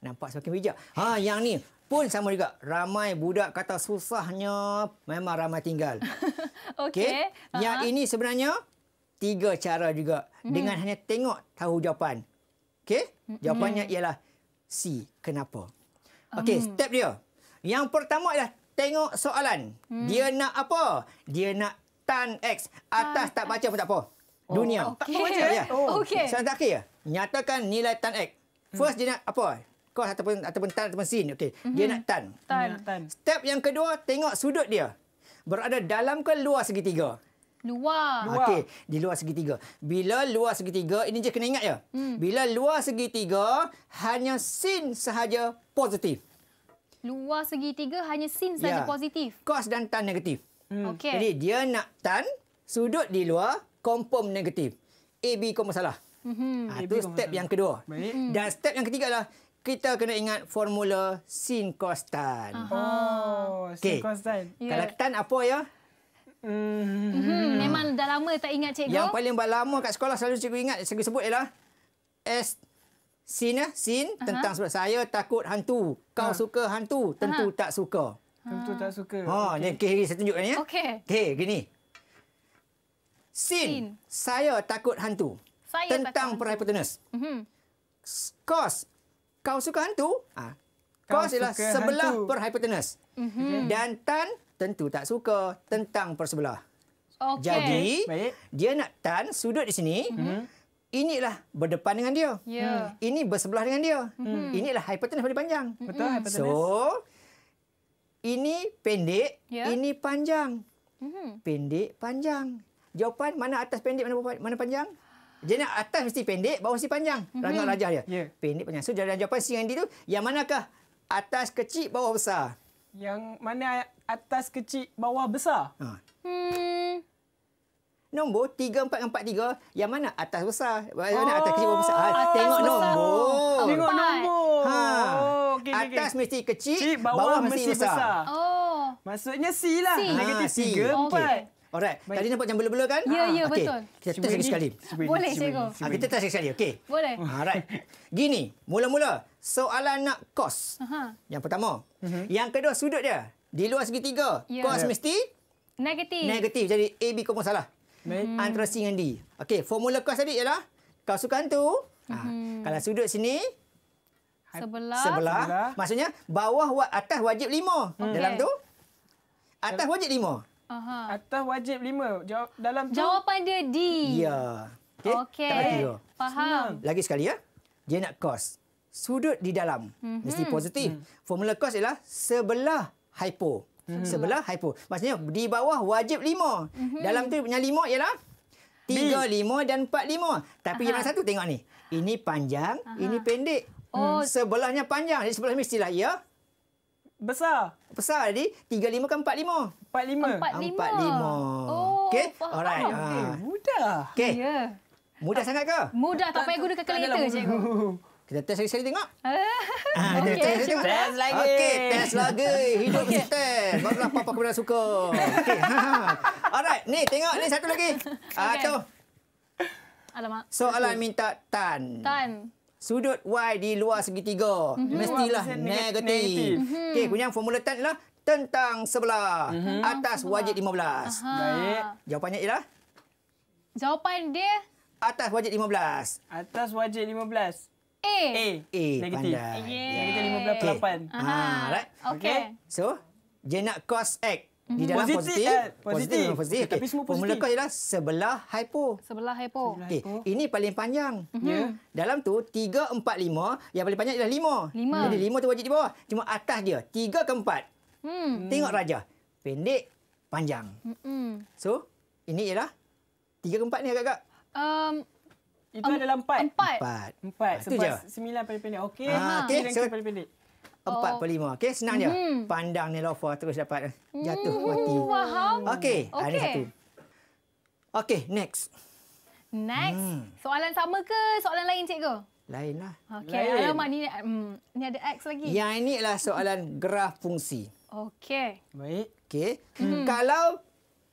Nampak semakin bijak. Ha, yang ni pun sama juga. Ramai budak kata susahnya memang ramai tinggal. Okey. Okay. Yang ha. ini sebenarnya tiga cara juga. Hmm. Dengan hanya tengok tahu jawapan. Okey? Jawapannya hmm. ialah C. Kenapa? Mm. Okey, hmm. step dia. Yang pertama ialah tengok soalan. Hmm. Dia nak apa? Dia nak tan X. Atas tan tak baca pun tak apa. Oh. Dunia. Okay. Tak baca. Ya. Okey. Soalan terakhir. Nyatakan nilai tan X. Mm. First hmm. dia nak apa? Kos ataupun, ataupun tan ataupun sin. Okey. Hmm. Dia nak tan. Tan. Hmm. Step yang kedua, tengok sudut dia. Berada dalam ke luar segitiga? Luar. luar. Okey, di luar segitiga. Bila luar segitiga, ini je kena ingat ya. Hmm. Bila luar segitiga, hanya sin sahaja positif. Luar segitiga, hanya sin sahaja ya. positif? Kos dan tan negatif. Hmm. Okay. Jadi, dia nak tan, sudut di luar, confirm negatif. AB kau masalah. Mm -hmm. step masalah. yang kedua. Baik. Mm. Dan step yang ketiga adalah, kita kena ingat formula sin kos tan. Oh, okay. sin kos tan. Yeah. Kalau tan apa ya? hmm Mm-hmm. Memang dah lama tak ingat cikgu. Yang paling lama kat sekolah selalu cikgu ingat, cikgu sebut ialah S sin ya, sin uh-huh. tentang sebab saya takut hantu. Kau uh-huh. suka hantu, tentu uh-huh. tak suka. Tentu tak suka. Ha, oh, okay. ni okay, saya tunjukkan ya. Okey. Okey, gini. Sin, sin, saya takut hantu. Saya tentang takut hantu. Tentang Uh-huh. Mm-hmm. Kos, kau suka hantu? Ha. Kos ialah sebelah hantu. perhypotenuse. Uh-huh. Mm-hmm. Dan tan, tentu tak suka tentang persebelah. Okay. Jadi, Baik. dia nak tan sudut di sini. Mm -hmm. Inilah berdepan dengan dia. Yeah. Hmm. Ini bersebelah dengan dia. Mm. Inilah hipotenus paling panjang. Mhm. Betul, hipotenus. Hmm. So, ini pendek, yeah. ini panjang. Mm. Pendek, panjang. Jawapan mana atas pendek, mana mana panjang? Jadi atas mesti pendek, bawah mesti panjang. Mm -hmm. Rangat rajah dia. Yeah. Pendek, panjang. So, jawapan C dengan D itu, yang manakah atas kecil, bawah besar? Yang mana atas kecil, bawah besar? Ha. Hmm. Nombor 3, Yang mana atas besar? Yang mana atas kecil, bawah besar? Ha, atas tengok besar. nombor. Tengok Empat. nombor. Ha. Oh, okay, atas okay. mesti kecil, bawah, bawah mesti besar. besar. Oh. Maksudnya C lah. C. Ha, Negatif 3, 4. Alright. Baik. Tadi nampak macam belur-belur kan? Ya, ah, ya, okay. betul. Kita test sekali. Boleh, cikgu. Ha, ah, kita test sekali, okey? Boleh. Alright. Gini, mula-mula soalan nak kos. Aha. Yang pertama. Uh-huh. Yang kedua, sudut dia. Di luar segitiga, yeah. kos yeah. mesti? Negatif. Negatif. Jadi A, B kau pun salah. Baik. Hmm. Antara C dengan D. Okey, formula kos tadi ialah kau sukan tu. Uh-huh. Ha, kalau sudut sini, Sebelah. sebelah. Sebelah. Maksudnya, bawah atas wajib lima. Okay. Hmm. Dalam tu, atas wajib lima. Aha. Atas wajib lima. Jawab dalam tu. Jawapan dia D. Ya. Okey. Okay. Faham. Lagi sekali ya. Dia nak kos. Sudut di dalam. Mm-hmm. Mesti positif. Mm. Formula kos ialah sebelah hypo. Mm-hmm. Sebelah hypo. Maksudnya di bawah wajib lima. Mm-hmm. Dalam tu punya lima ialah tiga, lima dan empat lima. Tapi Aha. yang satu tengok ni. Ini panjang, Aha. ini pendek. Oh. Hmm. Sebelahnya panjang. Jadi sebelah mestilah ya. Besar. Besar tadi 35 ke 45? 45. 45. Okey. Alright. Ha. Mudah. Okey. Ya. Yeah. Mudah sangat ke? Mudah tak payah guna kalkulator cikgu. Kita test sekali tengok. Ah, okay. test, test, test lagi. Okey, test lagi. Hidup kita test. Baguslah apa-apa suka. Okey. Alright, ni tengok ni satu lagi. Ah, okay. uh, tu. Alamak. Soalan minta tan. Tan sudut Y di luar segitiga. Mm -hmm. Mestilah negatif. negatif. Okey, yang mhm. formula 10 ialah tentang sebelah mm -hmm. atas wajib 15. Baik. Jawapannya ialah? Jawapan dia? Atas wajib 15. Atas wajib 15. A. A. A. Negatif. Yang kita 15.8. Okey. So, jenak cos X. Mhm. Di dalam positif, positif, eh, positif. positif. positif. Okay. tapi semua positif. Formula kau ialah sebelah hypo. Sebelah hypo. Eh, okay. Ini paling panjang. Mm -hmm. yeah. Dalam tu 3, 4, 5. Yang paling panjang ialah 5. 5. Jadi 5 tu wajib di bawah. Cuma atas dia, 3 ke 4. Mm. Tengok raja. Pendek, panjang. Mm -hmm. So, ini ialah 3 ke 4 ni agak-agak. Um, Itu um, adalah empat. Empat. Empat. 4. 4. 4. 4. 4. 4. 4. 4. 4. 4. 4. 4. 4. 45. Oh. Okey, senang mm-hmm. Pandang Nelofa terus dapat jatuh mhm, mati. Faham. Okey, ah, okay. ada satu. Okey, next. Next. Hmm. Soalan sama ke soalan lain, cikgu? Lainlah. Okey, lain. alamak ni, um, ni ada X lagi. Yang ini adalah soalan graf fungsi. Okey. Baik. Okey. hmm Kalau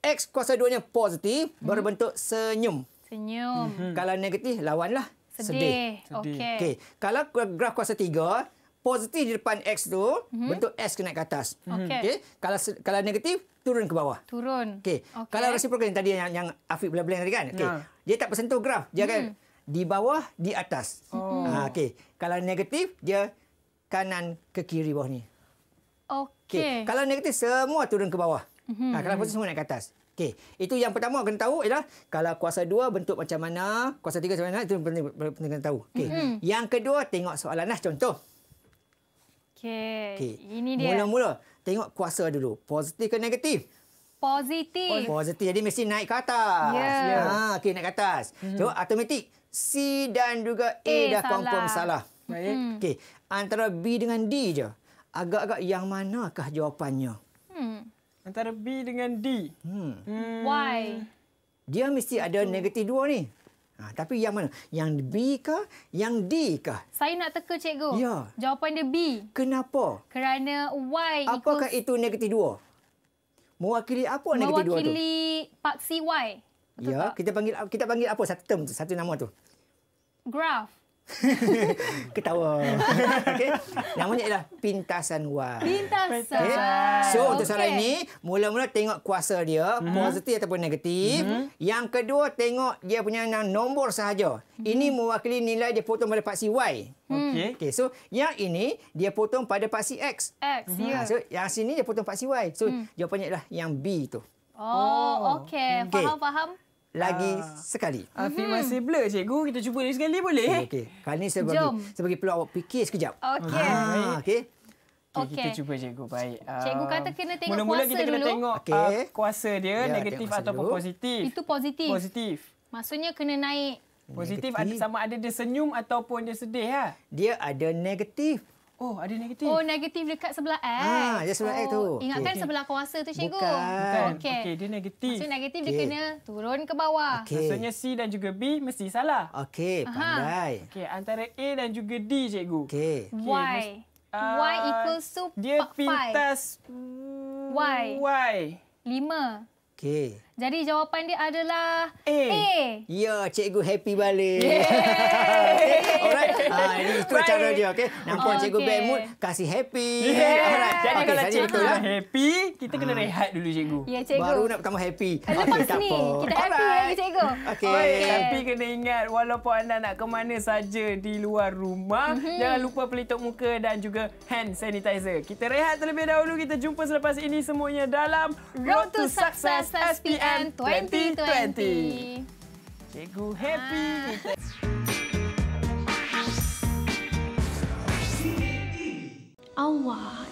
X kuasa 2-nya positif, hmm berbentuk senyum. Senyum. hmm Kalau negatif, lawanlah. Sedih. Sedih. Okey. Okay. Kalau graf kuasa tiga positif di depan X tu, hmm. bentuk S kena ke atas. Mhm. Okay. okay. Kalau kalau negatif, turun ke bawah. Turun. Okay. okay. Kalau reciprocal yang tadi yang, yang Afiq bila-bila tadi kan. Okay. Nah. Ya. Dia tak bersentuh graf. Dia hmm. kan di bawah, di atas. Oh. Mhm. Ha, ah, okay. Kalau negatif, dia kanan ke kiri bawah ni. Okay. okay. Kalau negatif, semua turun ke bawah. Hmm. Ha, kalau positif, semua naik ke atas. Okey, itu yang pertama kena tahu ialah kalau kuasa dua bentuk macam mana, kuasa tiga macam mana itu penting penting kena tahu. Okey. Mm-hmm. Yang kedua tengok soalan lah contoh. Okey. Okay. Ini dia. Mula-mula tengok kuasa dulu. Positif ke negatif? Positif. Positif. Jadi mesti naik ke atas. Ya. Yeah. Ha, Okey, naik ke atas. Hmm. Jawab automatik. C dan juga A, A dah confirm salah. Baik. Hmm. Okey. Antara B dengan D je. Agak-agak yang manakah jawapannya? Hmm. Antara B dengan D. Hmm. Why? Hmm. Dia mesti ada negatif dua ni. Ha, tapi yang mana? Yang B ke? Yang D ke? Saya nak teka, cikgu. Ya. Jawapan dia B. Kenapa? Kerana Y Apakah equals... itu negatif dua? Mewakili apa negatif dua tu? Mewakili paksi Y. ya, kita panggil kita panggil apa satu term tu, satu nama tu? Graph. Ketawa. Okey. Namanya ialah pintasan wang. Pintasan. Okay. So untuk okay. soalan ini, mula-mula tengok kuasa dia, mm-hmm. positif ataupun negatif. Mm-hmm. Yang kedua tengok dia punya nombor sahaja. Mm-hmm. Ini mhm. mewakili nilai dia potong pada paksi Y. Hmm. Okey. Okey. So yang ini dia potong pada paksi X. X. Mm-hmm. Yeah. So yang sini dia potong paksi Y. So mm. jawapannya ialah yang B tu. Oh, okey. Oh. Okay. Faham-faham lagi Aa. Ah. sekali. Afi ah, mm-hmm. masih blur cikgu. Kita cuba lagi sekali boleh? Okey. Eh? Okay. Kali ni saya bagi, saya bagi peluang awak fikir sekejap. Okey. Ha, okey. Okay. Okay. Kita cuba cikgu baik. Cikgu kata kena tengok Mula-mula kuasa dulu. Mula-mula kita kena tengok okay. uh, kuasa dia ya, negatif atau dulu. positif. Itu positif. Positif. Maksudnya kena naik. Positif negatif. sama ada dia senyum ataupun dia sedih. Ha? Dia ada negatif. Oh, ada negatif. Oh, negatif dekat sebelah X. Ah, ya sebelah oh, X tu. Ingatkan okay. sebelah kuasa tu, cikgu. Bukan. Okey, okay, dia negatif. Maksudnya negatif, okay. dia kena turun ke bawah. Maksudnya C dan juga B mesti salah. Okey, pandai. Okey, antara A dan juga D, cikgu. Okey. Okay, y. Uh, y ah, equals to 5. Dia pintas... Y. Y. 5. Okey. Jadi jawapan dia adalah A. Eh. A. Ya, cikgu happy balik. Yeay. okay. Alright. Ha, ah, itu Baik. cara dia, okay? Nampak okay. cikgu bad mood, kasih happy. Yeay. Alright. Jadi okay, kalau cikgu nak lah. happy, kita kena ha. rehat dulu cikgu. Ya, cikgu. Baru nak kamu happy. Lepas okay, ni, kita happy lagi cikgu. Okay. okay. Tapi kena ingat, walaupun anda nak ke mana saja di luar rumah, mm-hmm. jangan lupa pelitup muka dan juga hand sanitizer. Kita rehat terlebih dahulu. Kita jumpa selepas ini semuanya dalam Road to Success SPM. PKN 2020. Cikgu happy. Awak. Ah.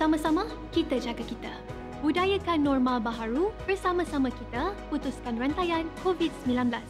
Sama-sama kita jaga kita. Budayakan norma baharu bersama-sama kita putuskan rantaian COVID-19.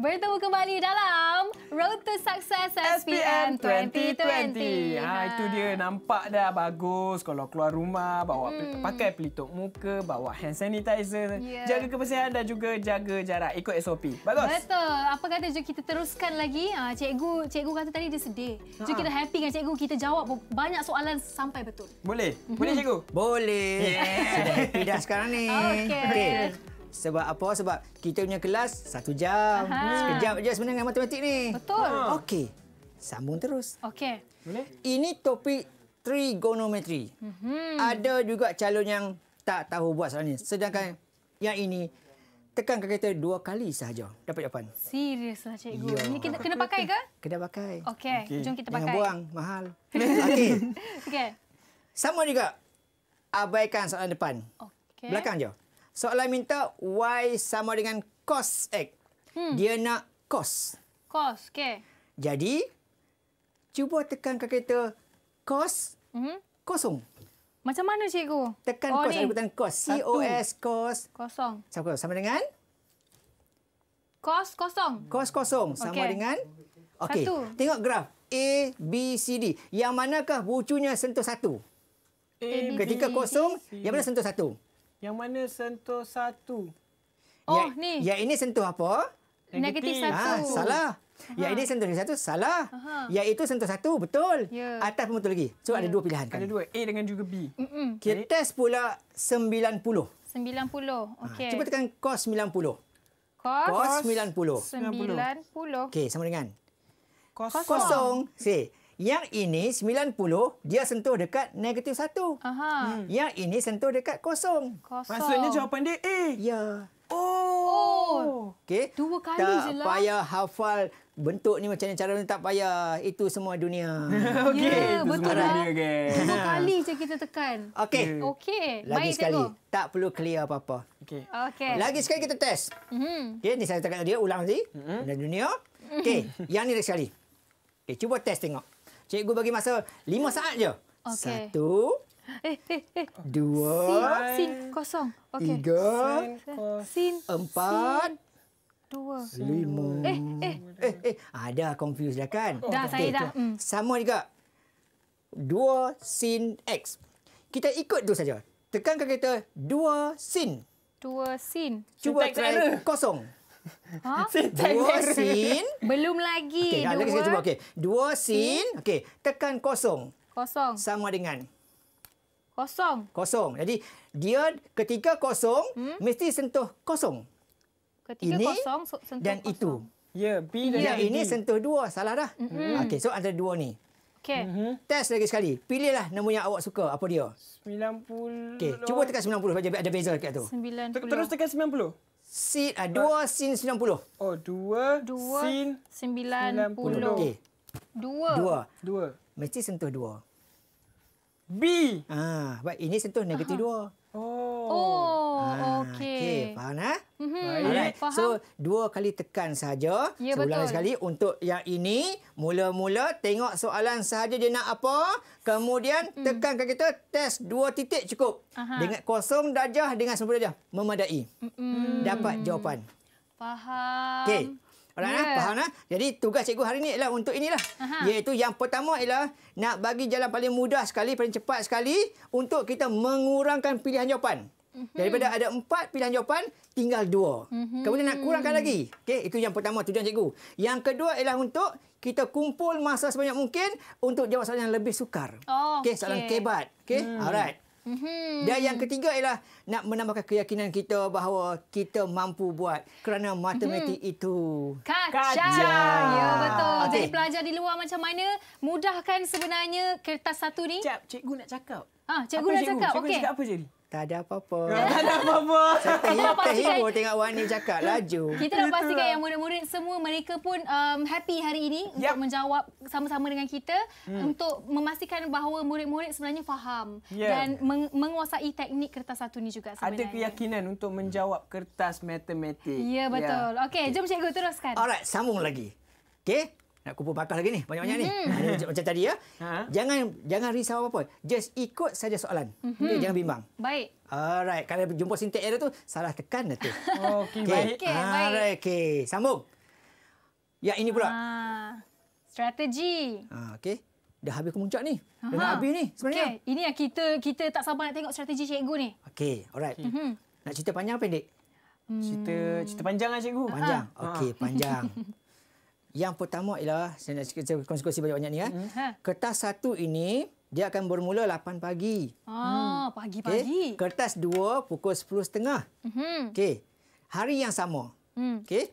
Bertemu kembali dalam Road to Success SPM 2020. Ha, itu ha. dia nampak dah bagus kalau keluar rumah bawa hmm. pakai pelitup muka, bawa hand sanitizer, yeah. jaga kebersihan dan juga jaga jarak ikut SOP. Bagus. Betul. Apa kata jom kita teruskan lagi? Ah cikgu, cikgu kata tadi dia sedih. Jom kita happy dengan cikgu kita jawab banyak soalan sampai betul. Boleh. Mhm. Boleh cikgu? Boleh. Yeah. sedih dah sekarang ni. Okey. Okay. Sebab apa? Sebab kita punya kelas satu jam. Aha. Sekejap je sebenarnya matematik ni. Betul. Ha. Okey. Sambung terus. Okey. Boleh? Ini topik trigonometri. Mm-hmm. Ada juga calon yang tak tahu buat soalan ini. Sedangkan yang ini tekan kereta dua kali sahaja dapat jawapan. Seriuslah cikgu. Ya. Ini kita kena pakai ke? Kena pakai. Okey, okay. jom kita pakai. Jangan buang, mahal. Okey. Okey. Sama juga. Abaikan soalan depan. Okey. Belakang je. Soalan minta Y sama dengan cos X. Hmm. Dia nak cos. Cos, okey. Jadi, cuba tekan ke kereta cos -hmm. kosong. Macam mana cikgu? Tekan oh, cos, ada perbuatan cos. C-O-S, cos. Kosong. Sama, sama dengan? Cos kosong. Cos kosong. Sama okay. dengan? Okey. Tengok graf. A, B, C, D. Yang manakah bucunya sentuh satu? A, B, Ketika kosong, yang mana sentuh satu? Yang mana sentuh satu? Oh, ya, ni. Ya ini sentuh apa? Negatif satu. Ha, salah. Ya ini sentuh negatif satu, salah. Ya itu sentuh satu, betul. Ya. Atas pun betul lagi. So, ya. ada dua pilihan. Kan? Ada kan? dua, A dengan juga B. Mm -mm. Kita okay. test pula 90. 90, ah, okey. Ha, cuba tekan kos 90. Kos 90. 90. 90. Okey, sama dengan? Kosong. Kosong. Kosong. Si, yang ini 90, dia sentuh dekat negatif 1. Aha. Hmm. Yang ini sentuh dekat kosong. kosong. Maksudnya jawapan dia A. Ya. Oh. oh. Okey. Dua kali je lah. Tak payah hafal bentuk ni macam mana cara ni tak payah. Itu semua dunia. Okey. Yeah, itu betul lah. Dunia, okay. Dua kali je kita tekan. Okey. Ya. Okey. Lagi Baik sekali. Tengok. Tak perlu clear apa-apa. Okey. Okey. Lagi sekali kita test. Mm-hmm. Okey. Ni saya cakap dia ulang lagi. Mm-hmm. Dunia. Okey. Mm-hmm. Yang ni lagi sekali. Okey. Cuba test tengok. Cikgu bagi masa lima saat je. Okay. Satu. Eh, eh, eh. Dua. Sin, kosong. Okay. Tiga. Sin. Empat. Dua. Lima. Eh, eh. Eh, eh. Ada, confused dah kan? Oh, dah, okay, saya dah. Mm. Sama juga. Dua sin X. Kita ikut tu saja. Tekankan kita dua sin. Dua sin. Cuba Sintek try kosong. Ha? Dua sin. Belum lagi. Okay, dua. saya cuba. Okay. Dua sin. Hmm. Okay. Tekan kosong. Kosong. Sama dengan. Kosong. Kosong. Jadi dia ketika kosong, hmm? mesti sentuh kosong. Ketika ini kosong, sentuh dan itu. Ya, B dan ya, ini sentuh dua. Salah dah. Mm -hmm. Okey, so antara dua ni. Okey. Mm -hmm. Test lagi sekali. Pilihlah nombor yang awak suka. Apa dia? 90. Okey, cuba tekan 90. Ada beza dekat tu. 90. Terus tekan 90. Sin ah, dua sin 90. Oh, dua, dua sin 90. 90. Okey. Dua. Dua. Dua. Mesti sentuh dua. B. Ah, ha, ini sentuh negatif dua. Oh. Oh, ah, okey. Okey, faham eh? Mhm. Alright. Faham. So, dua kali tekan saja. Ya, so, ulang sekali untuk yang ini, mula-mula tengok soalan sahaja dia nak apa, kemudian hmm. tekan ke kita test dua titik cukup. Aha. Dengan kosong darjah dengan sempurna darjah memadai. Hmm. Dapat jawapan. Faham. Okey. Orang yeah. faham lah. Jadi tugas cikgu hari ini ialah untuk inilah. Aha. Iaitu yang pertama ialah nak bagi jalan paling mudah sekali, paling cepat sekali untuk kita mengurangkan pilihan jawapan. Mhm. Daripada ada empat pilihan jawapan, tinggal dua. Mhm. Kemudian nak kurangkan lagi. okay? itu yang pertama tujuan cikgu. Yang kedua ialah untuk kita kumpul masa sebanyak mungkin untuk jawab soalan yang lebih sukar. Oh, Okey, soalan kebat. okay? hmm. alright. Mm-hmm. Dan yang ketiga ialah nak menambahkan keyakinan kita bahawa kita mampu buat kerana matematik mm-hmm. itu. Kaca. Kaca. Ya, betul. Ah, okay. Jadi pelajar di luar macam mana mudahkan sebenarnya kertas satu ni? Sekejap, cikgu nak cakap. Ah, cikgu apa nak cikgu? cakap. Cikgu okay. cakap apa, Jerry? Tak ada apa-apa. Tak ada apa-apa. Saya terhibur tengok Wan ni cakap laju. Kita nak pastikan yang murid-murid semua mereka pun um, happy hari ini yep. untuk menjawab sama-sama dengan kita hmm. untuk memastikan bahawa murid-murid sebenarnya faham yeah. dan meng- menguasai teknik kertas satu ni juga sebenarnya. Ada keyakinan untuk menjawab kertas matematik. Ya, yeah, betul. Yeah. Okey, okay. jom cikgu teruskan. Alright, sambung lagi. Okey nak kumpul bakal lagi ni banyak-banyak mm-hmm. ni. Mhm. Macam, macam tadi ya. Ha? Jangan jangan risau apa-apa. Just ikut saja soalan. Mm-hmm. Okay, jangan bimbang. Baik. Alright, kalau jumpa sintek error tu salah tekan dah tu. Okey, okay. baik. Okay, Alright, okey. Sambung. Ya, ini pula. Ha, strategi. Ha, okey. Dah habis kemuncak ni. Aha. Dah habis ni sebenarnya. Okey, ini yang kita kita tak sabar nak tengok strategi cikgu ni. Okey, alright. Okay. Mm-hmm. Nak cerita panjang pendek? Cerita cerita panjang lah cikgu. Panjang. Okey, panjang. Yang pertama ialah saya nak cerita konsekuensi banyak-banyak ni eh. Hmm. Ha. Kertas satu ini dia akan bermula 8 pagi. Ah, hmm. pagi-pagi. Okay. Kertas dua pukul 10.30. Mhm. Okey. Hari yang sama. Hmm. Okey.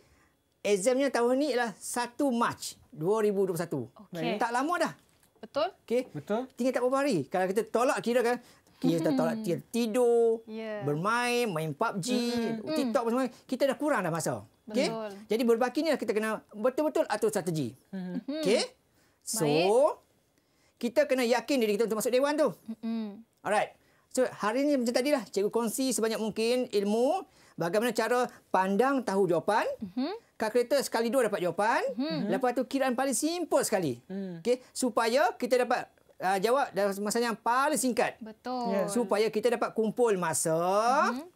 Examnya tahun ni ialah 1 Mac 2021. Okay. Tak lama dah. Betul? Okey. Betul. Tinggal tak berapa hari. Kalau kita tolak kira kan kita tolak hmm. tidur, yeah. bermain, main PUBG, mm-hmm. Hmm, TikTok macam-macam kita dah kurang dah masa. Okey. Jadi berbaki ni lah kita kena betul-betul atur strategi. Hmm. Okey. So Baik. kita kena yakin diri kita untuk masuk dewan tu. Hmm. Alright. So hari ni macam tadilah cikgu kongsi sebanyak mungkin ilmu bagaimana cara pandang tahu jawapan. Hmm. Kalkulator sekali dua dapat jawapan. Hmm. Lepas tu kiraan paling simple sekali. Hmm. Okey, supaya kita dapat uh, jawab dalam masa yang paling singkat. Betul. Yeah. Supaya kita dapat kumpul masa. Hmm.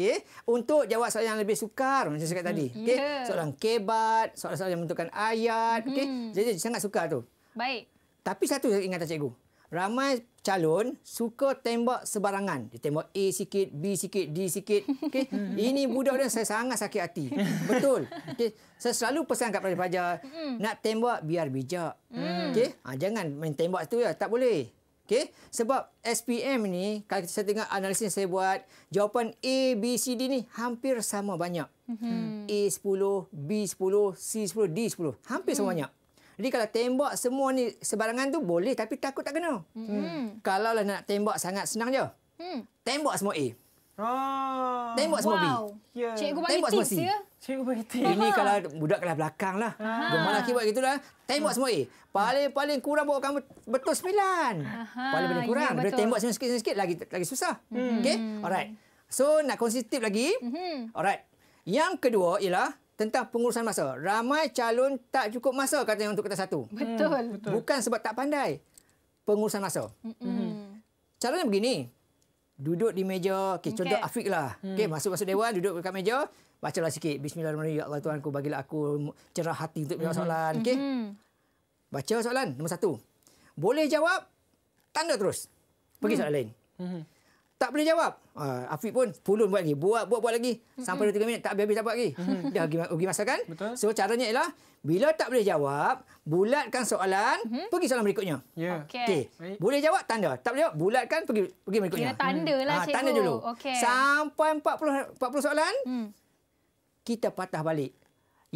Okay, untuk jawab soalan yang lebih sukar macam saya cakap tadi. Hmm. yeah. Ya. soalan kebat, soalan-soalan yang menentukan ayat, okay, okey. Hmm. Jadi sangat sukar tu. Baik. Tapi satu saya ingatkan cikgu. Ramai calon suka tembak sebarangan. Dia tembak A sikit, B sikit, D sikit. okay. Hmm. Ini budak dia saya sangat sakit hati. Betul. Okay, Saya selalu pesan kepada pelajar, hmm. nak tembak biar bijak. okay, Ha, jangan main tembak tu ya, tak boleh. Okey, sebab SPM ni kalau kita tengok analisis yang saya buat, jawapan A B C D ni hampir sama banyak. Mm -hmm. A 10, B 10, C 10, D 10. Hampir mm. sama mhm. banyak. Jadi kalau tembak semua ni sebarangan tu boleh tapi takut tak kena. Mm. Kalau lah nak tembak sangat senang je. Mm. Tembak semua A. Oh. Tembak semua wow. B. Ya. Yeah. Cikgu bagi tembak tips semua C. ya. Cikgu bagi T. Ini Aha. kalau budak kelas belakang lah. Gemar lagi buat gitulah. Tembok semua A. Eh. Paling-paling kurang bawa kamu betul sembilan. Paling-paling ya, kurang. Ya, Bila tembok sikit-sikit lagi lagi susah. Hmm. Okay? Alright. So nak kongsi tip lagi. Hmm. Alright. Yang kedua ialah tentang pengurusan masa. Ramai calon tak cukup masa katanya untuk kertas satu. Hmm. Betul. Bukan sebab tak pandai. Pengurusan masa. Mm-mm. Calonnya begini duduk di meja okay, okay. contoh Afiq lah hmm. okay, masuk masuk dewan duduk dekat meja baca lah sikit bismillahirrahmanirrahim ya Allah Tuhanku bagilah aku cerah hati untuk menjawab hmm. soalan okey hmm. baca soalan nombor satu. boleh jawab tanda terus pergi hmm. soalan lain hmm tak boleh jawab. Uh, Afiq pun pulun buat lagi. Buat, buat, buat lagi. Sampai dua, tiga minit, tak habis-habis tak buat lagi. Dah pergi masa kan? Betul. So, caranya ialah, bila tak boleh jawab, bulatkan soalan, mm-hmm. pergi soalan berikutnya. Ya. Yeah. Okay. okay. Boleh jawab, tanda. Tak boleh jawab, bulatkan, pergi pergi berikutnya. Kira tanda lah, mm. ha, cikgu. tanda dulu. Okay. Sampai 40, 40 soalan, hmm. kita patah balik.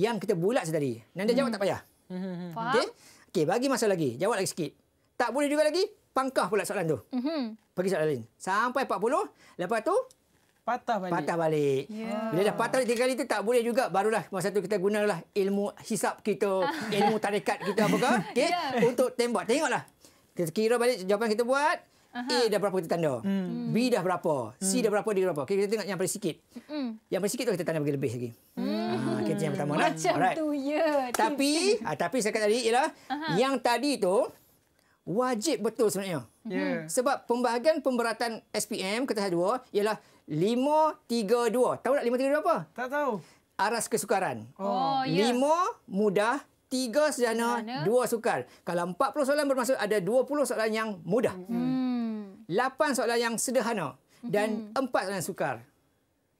Yang kita bulat tadi. Nanda hmm. jawab tak mm. payah. Mm-hmm. Faham? Okay. okay, bagi masa lagi. Jawab lagi sikit. Tak boleh juga lagi, pangkah pula soalan tu. Hmm pergi soal lain. Sampai 40, lepas tu patah balik. Patah balik. Yeah. Bila dah patah tiga kali tu tak boleh juga barulah masa tu kita gunalah ilmu hisap kita, ilmu tarikat kita apa Okay? Yeah. Untuk tembak. Tengoklah. Kita kira balik jawapan kita buat. Uh-huh. A dah berapa kita tanda. Hmm. B dah berapa. C hmm. dah berapa, D dah berapa. Okay, kita tengok yang paling sikit. Hmm. Yang paling sikit tu kita tanda bagi lebih lagi. Hmm. Ah, kita yang pertama. Lah. Macam lah. tu, ya. Yeah. Tapi, ah, tapi saya kata tadi ialah uh-huh. yang tadi tu, wajib betul sebenarnya. Yeah. Sebab pembahagian pemberatan SPM ke tahap 2 ialah 532. Tahu tak 532 apa? Tak tahu. Aras kesukaran. Oh, 5 ya. mudah, 3 sederhana, 2 sukar. Kalau 40 soalan bermaksud ada 20 soalan yang mudah. Hmm. 8 hmm. soalan yang sederhana dan 4 hmm. soalan sukar.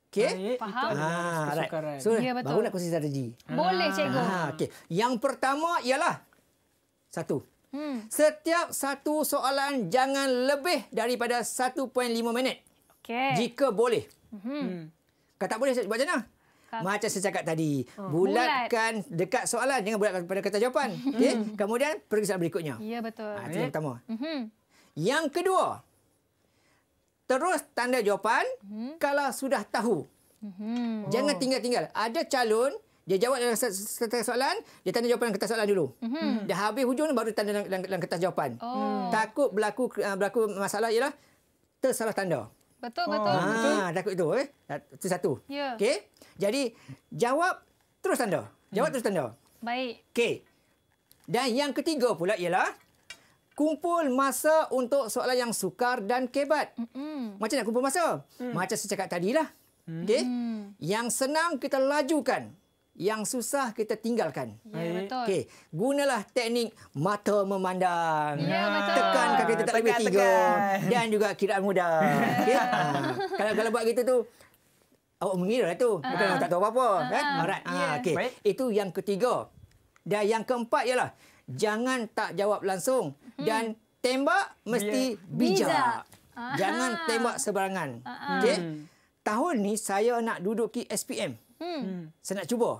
Okey. Faham. Ah, right. So, yeah, ya, baru nak kongsi strategi. Boleh, cikgu. Ah, okay. Yang pertama ialah satu. Hmm. Setiap satu soalan jangan lebih daripada 1.5 minit. Okey. Jika boleh. Hmm. hmm. Kalau tak boleh, buat macam mana? Macam saya cakap tadi, oh, bulatkan bulat. dekat soalan, jangan bulatkan pada kata jawapan. Hmm. Okay? Kemudian, pergi soalan berikutnya. Ya, betul. Ha, ah, itu yang pertama. Hmm. yang kedua, terus tanda jawapan kalau sudah tahu. jangan tinggal-tinggal. Ada calon dia jawab dalam kertas soalan, dia tanda jawapan dalam kertas soalan dulu. Mm-hmm. Dah habis hujung baru tanda dalam, dalam, dalam kertas jawapan. Oh. Takut berlaku uh, berlaku masalah ialah tersalah tanda. Betul, betul. Oh. Ha, takut itu. Eh? Itu satu. Yeah. Okay? Jadi, jawab terus tanda. Jawab mm. terus tanda. Baik. Okay. Dan yang ketiga pula ialah, kumpul masa untuk soalan yang sukar dan kebat. Mm-mm. Macam nak kumpul masa? Mm. Macam saya cakap tadilah. Okay? Mm. Hmm. Yang senang kita lajukan yang susah kita tinggalkan. Ya, betul. Okay. Gunalah teknik mata memandang. Ya, ah. Tekan kaki kita lebih tiga. Dan juga kiraan mudah. Okay. uh, ah, kalau kalau buat gitu tu, awak mengira lah tu. Ah. Bukan tak tahu apa-apa. Uh, kan? Uh, right. yeah. okay. Itu yang ketiga. Dan yang keempat ialah, jangan tak jawab langsung. Hmm. Dan tembak mesti yeah. bijak. bijak. Jangan tembak sebarangan. Okey, hmm. Tahun ni saya nak duduki SPM. Hmm. hmm. Saya nak cuba.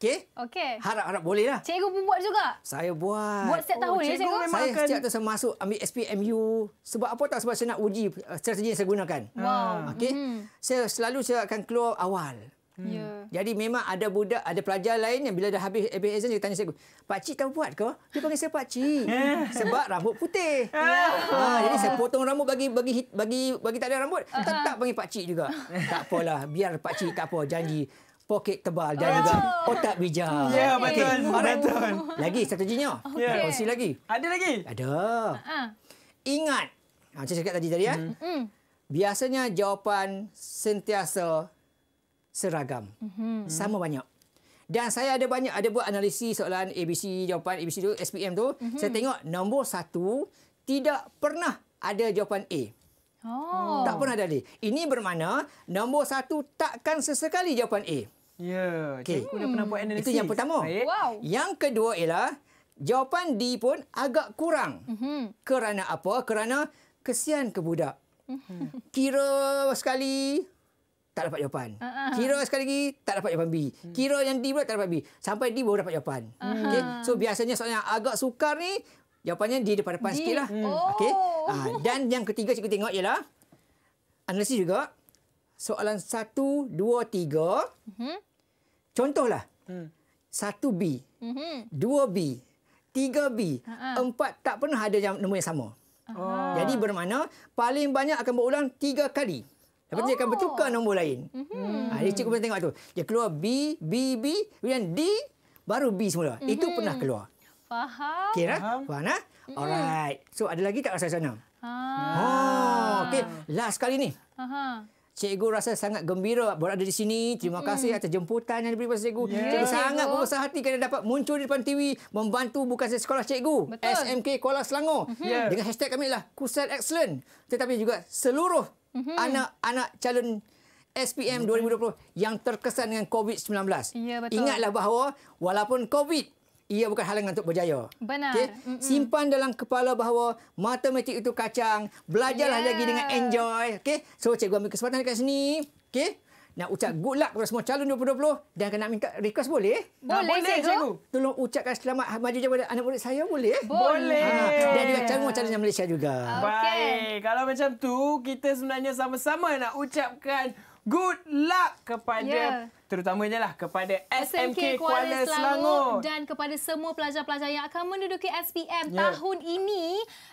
Okey? Okey. Harap-harap bolehlah. lah. Cikgu pun buat juga? Saya buat. Buat set oh, tahun oh, cikgu ya, cikgu? Saya akan... setiap tahun saya masuk ambil SPMU. Sebab apa tak? Sebab saya nak uji eh, strategi yang saya gunakan. Wow. Ah, okey? Hmm. Saya selalu saya akan keluar awal. Hmm. Yeah. Jadi memang ada budak, ada pelajar lain yang bila dah habis ABS exam, dia tanya saya, Pak Cik tahu buat ke? Dia panggil saya Pak Cik. Sebab rambut putih. Yeah. Ya. Ha, jadi saya potong rambut bagi bagi bagi bagi tak ada rambut, uh-huh. tetap panggil Pak Cik juga. tak apalah, biar Pak Cik tak apa, janji poket tebal dan oh. juga otak bijak. Ya, yeah, okay. betul. Okay. Betul. Lagi strateginya. Okay. Yeah. Kongsi lagi. Ada lagi? Ada. Uh-huh. Ingat. Ha, macam saya cakap tadi tadi, mm ya. mm Biasanya jawapan sentiasa seragam. Mm-hmm. Sama banyak. Dan saya ada banyak, ada buat analisis soalan ABC, jawapan ABC tu, SPM tu. Mm-hmm. Saya tengok nombor satu, tidak pernah ada jawapan A. Oh. Tak pernah ada Ini bermakna nombor satu takkan sesekali jawapan A. Ya, okay. cikgu hmm. dah pernah buat analisis. Itu yang pertama. Wow. Yang kedua ialah jawapan D pun agak kurang. Mm-hmm. Kerana apa? Kerana kesian ke budak. Mm-hmm. Kira sekali tak dapat jawapan. Uh-huh. Kira sekali lagi tak dapat jawapan B. Hmm. Kira yang D pula tak dapat B. Sampai D baru dapat jawapan. Uh-huh. Ah, okay. So biasanya soalan yang agak sukar ni jawapannya di depan-depan D. sikitlah. Hmm. Oh. Okay. Ha. Dan yang ketiga cikgu tengok ialah analisis juga. Soalan satu, dua, tiga. Uh-huh. Contohlah. Hmm. Satu hmm. B. Mhm. Dua B. Tiga B. Empat tak pernah ada yang nombor yang sama. Aha. Oh. Jadi bermakna paling banyak akan berulang tiga kali. Lepas oh. dia akan oh. bertukar nombor lain. Hmm. Ha, jadi cikgu boleh tengok tu. Dia keluar B, B, B. Kemudian D, baru B semula. Hmm. Itu pernah keluar. Faham. Okey lah. Faham lah. Alright. So ada lagi tak rasa sana? Ha. Oh, okay. Last kali ni. Aha. Cikgu rasa sangat gembira berada di sini. Terima mm. kasih atas jemputan yang diberi pada cikgu. Yeah. Cikgu sangat berusaha hati kerana dapat muncul di depan TV membantu bukan saja sekolah cikgu. Betul. SMK Kuala Selangor. Mm -hmm. yeah. Dengan hashtag kami ialah Kusat Excellent. Tetapi juga seluruh mm-hmm. anak-anak mm -hmm. calon SPM 2020 mm-hmm. yang terkesan dengan COVID-19. Yeah, ya, Ingatlah bahawa walaupun COVID-19, ia bukan halangan untuk berjaya. Benar. Okay? Simpan dalam kepala bahawa matematik itu kacang. Belajarlah yeah. lagi dengan enjoy. Okay? So, cikgu ambil kesempatan dekat sini. Okay? Nak ucap good luck kepada semua calon 2020. Dan nak minta request boleh? Boleh, nah, boleh cikgu. cikgu. Tolong ucapkan selamat ha- maju kepada anak murid saya boleh? Boleh. Ha, dan juga calon-calon Malaysia juga. Okay. Baik. Kalau macam tu kita sebenarnya sama-sama nak ucapkan good luck kepada yeah. terutamanya lah kepada SMK, SMK Kuala, Kuala Selangor. Selangor dan kepada semua pelajar-pelajar yang akan menduduki SPM yeah. tahun ini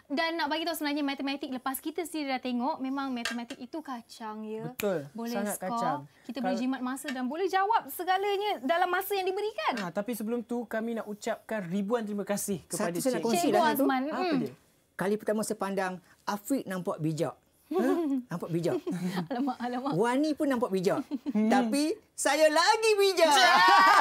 dan nak bagi tahu sebenarnya matematik lepas kita sendiri dah tengok memang matematik itu kacang ya. Betul. Boleh sangat score, kacang. Kita Kal- boleh jimat masa dan boleh jawab segalanya dalam masa yang diberikan. Ha, tapi sebelum tu kami nak ucapkan ribuan terima kasih kepada Satu Cik Cik Azman. Hmm. Apa hmm. dia? Kali pertama saya pandang Afiq nampak bijak. Nampak bijak. Alamak, alamak. Wani pun nampak bijak. Hmm. Tapi saya lagi bijak.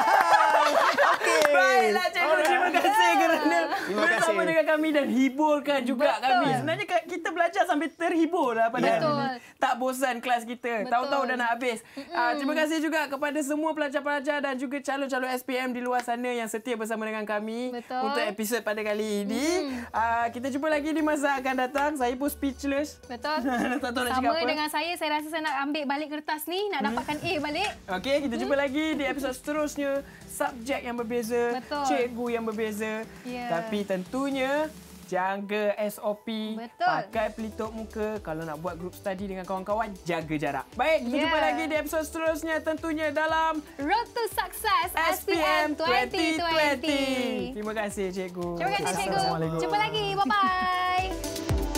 Okey. Baiklah cikgu. Right. Terima kasih yeah. kerana bersama dengan kami dan hiburkan juga Betul. kami. Sebenarnya kita belajar sampai terhibur lah pada Betul. Hari ini. Tak bosan kelas kita. Tahu-tahu dah nak habis. Mm. Terima kasih juga kepada semua pelajar-pelajar dan juga calon-calon SPM di luar sana yang setia bersama dengan kami Betul. untuk episod pada kali ini. Mm. Kita jumpa lagi di masa akan datang. Saya pun speechless. Betul. tak tahu Sama dengan saya, saya rasa saya nak ambil balik kertas ni. Nak mm-hmm. dapatkan A balik. Okay. Okey, kita jumpa lagi di episod seterusnya. Subjek yang berbeza, Betul. cikgu yang berbeza. Yeah. Tapi tentunya jaga SOP, Betul. pakai pelitup muka kalau nak buat group study dengan kawan-kawan, jaga jarak. Baik, kita yeah. jumpa ya. lagi di episod seterusnya tentunya dalam Road to Success SPM 2020. 2020. Terima kasih cikgu. Terima kasih cikgu. Jumpa lagi. Bye bye.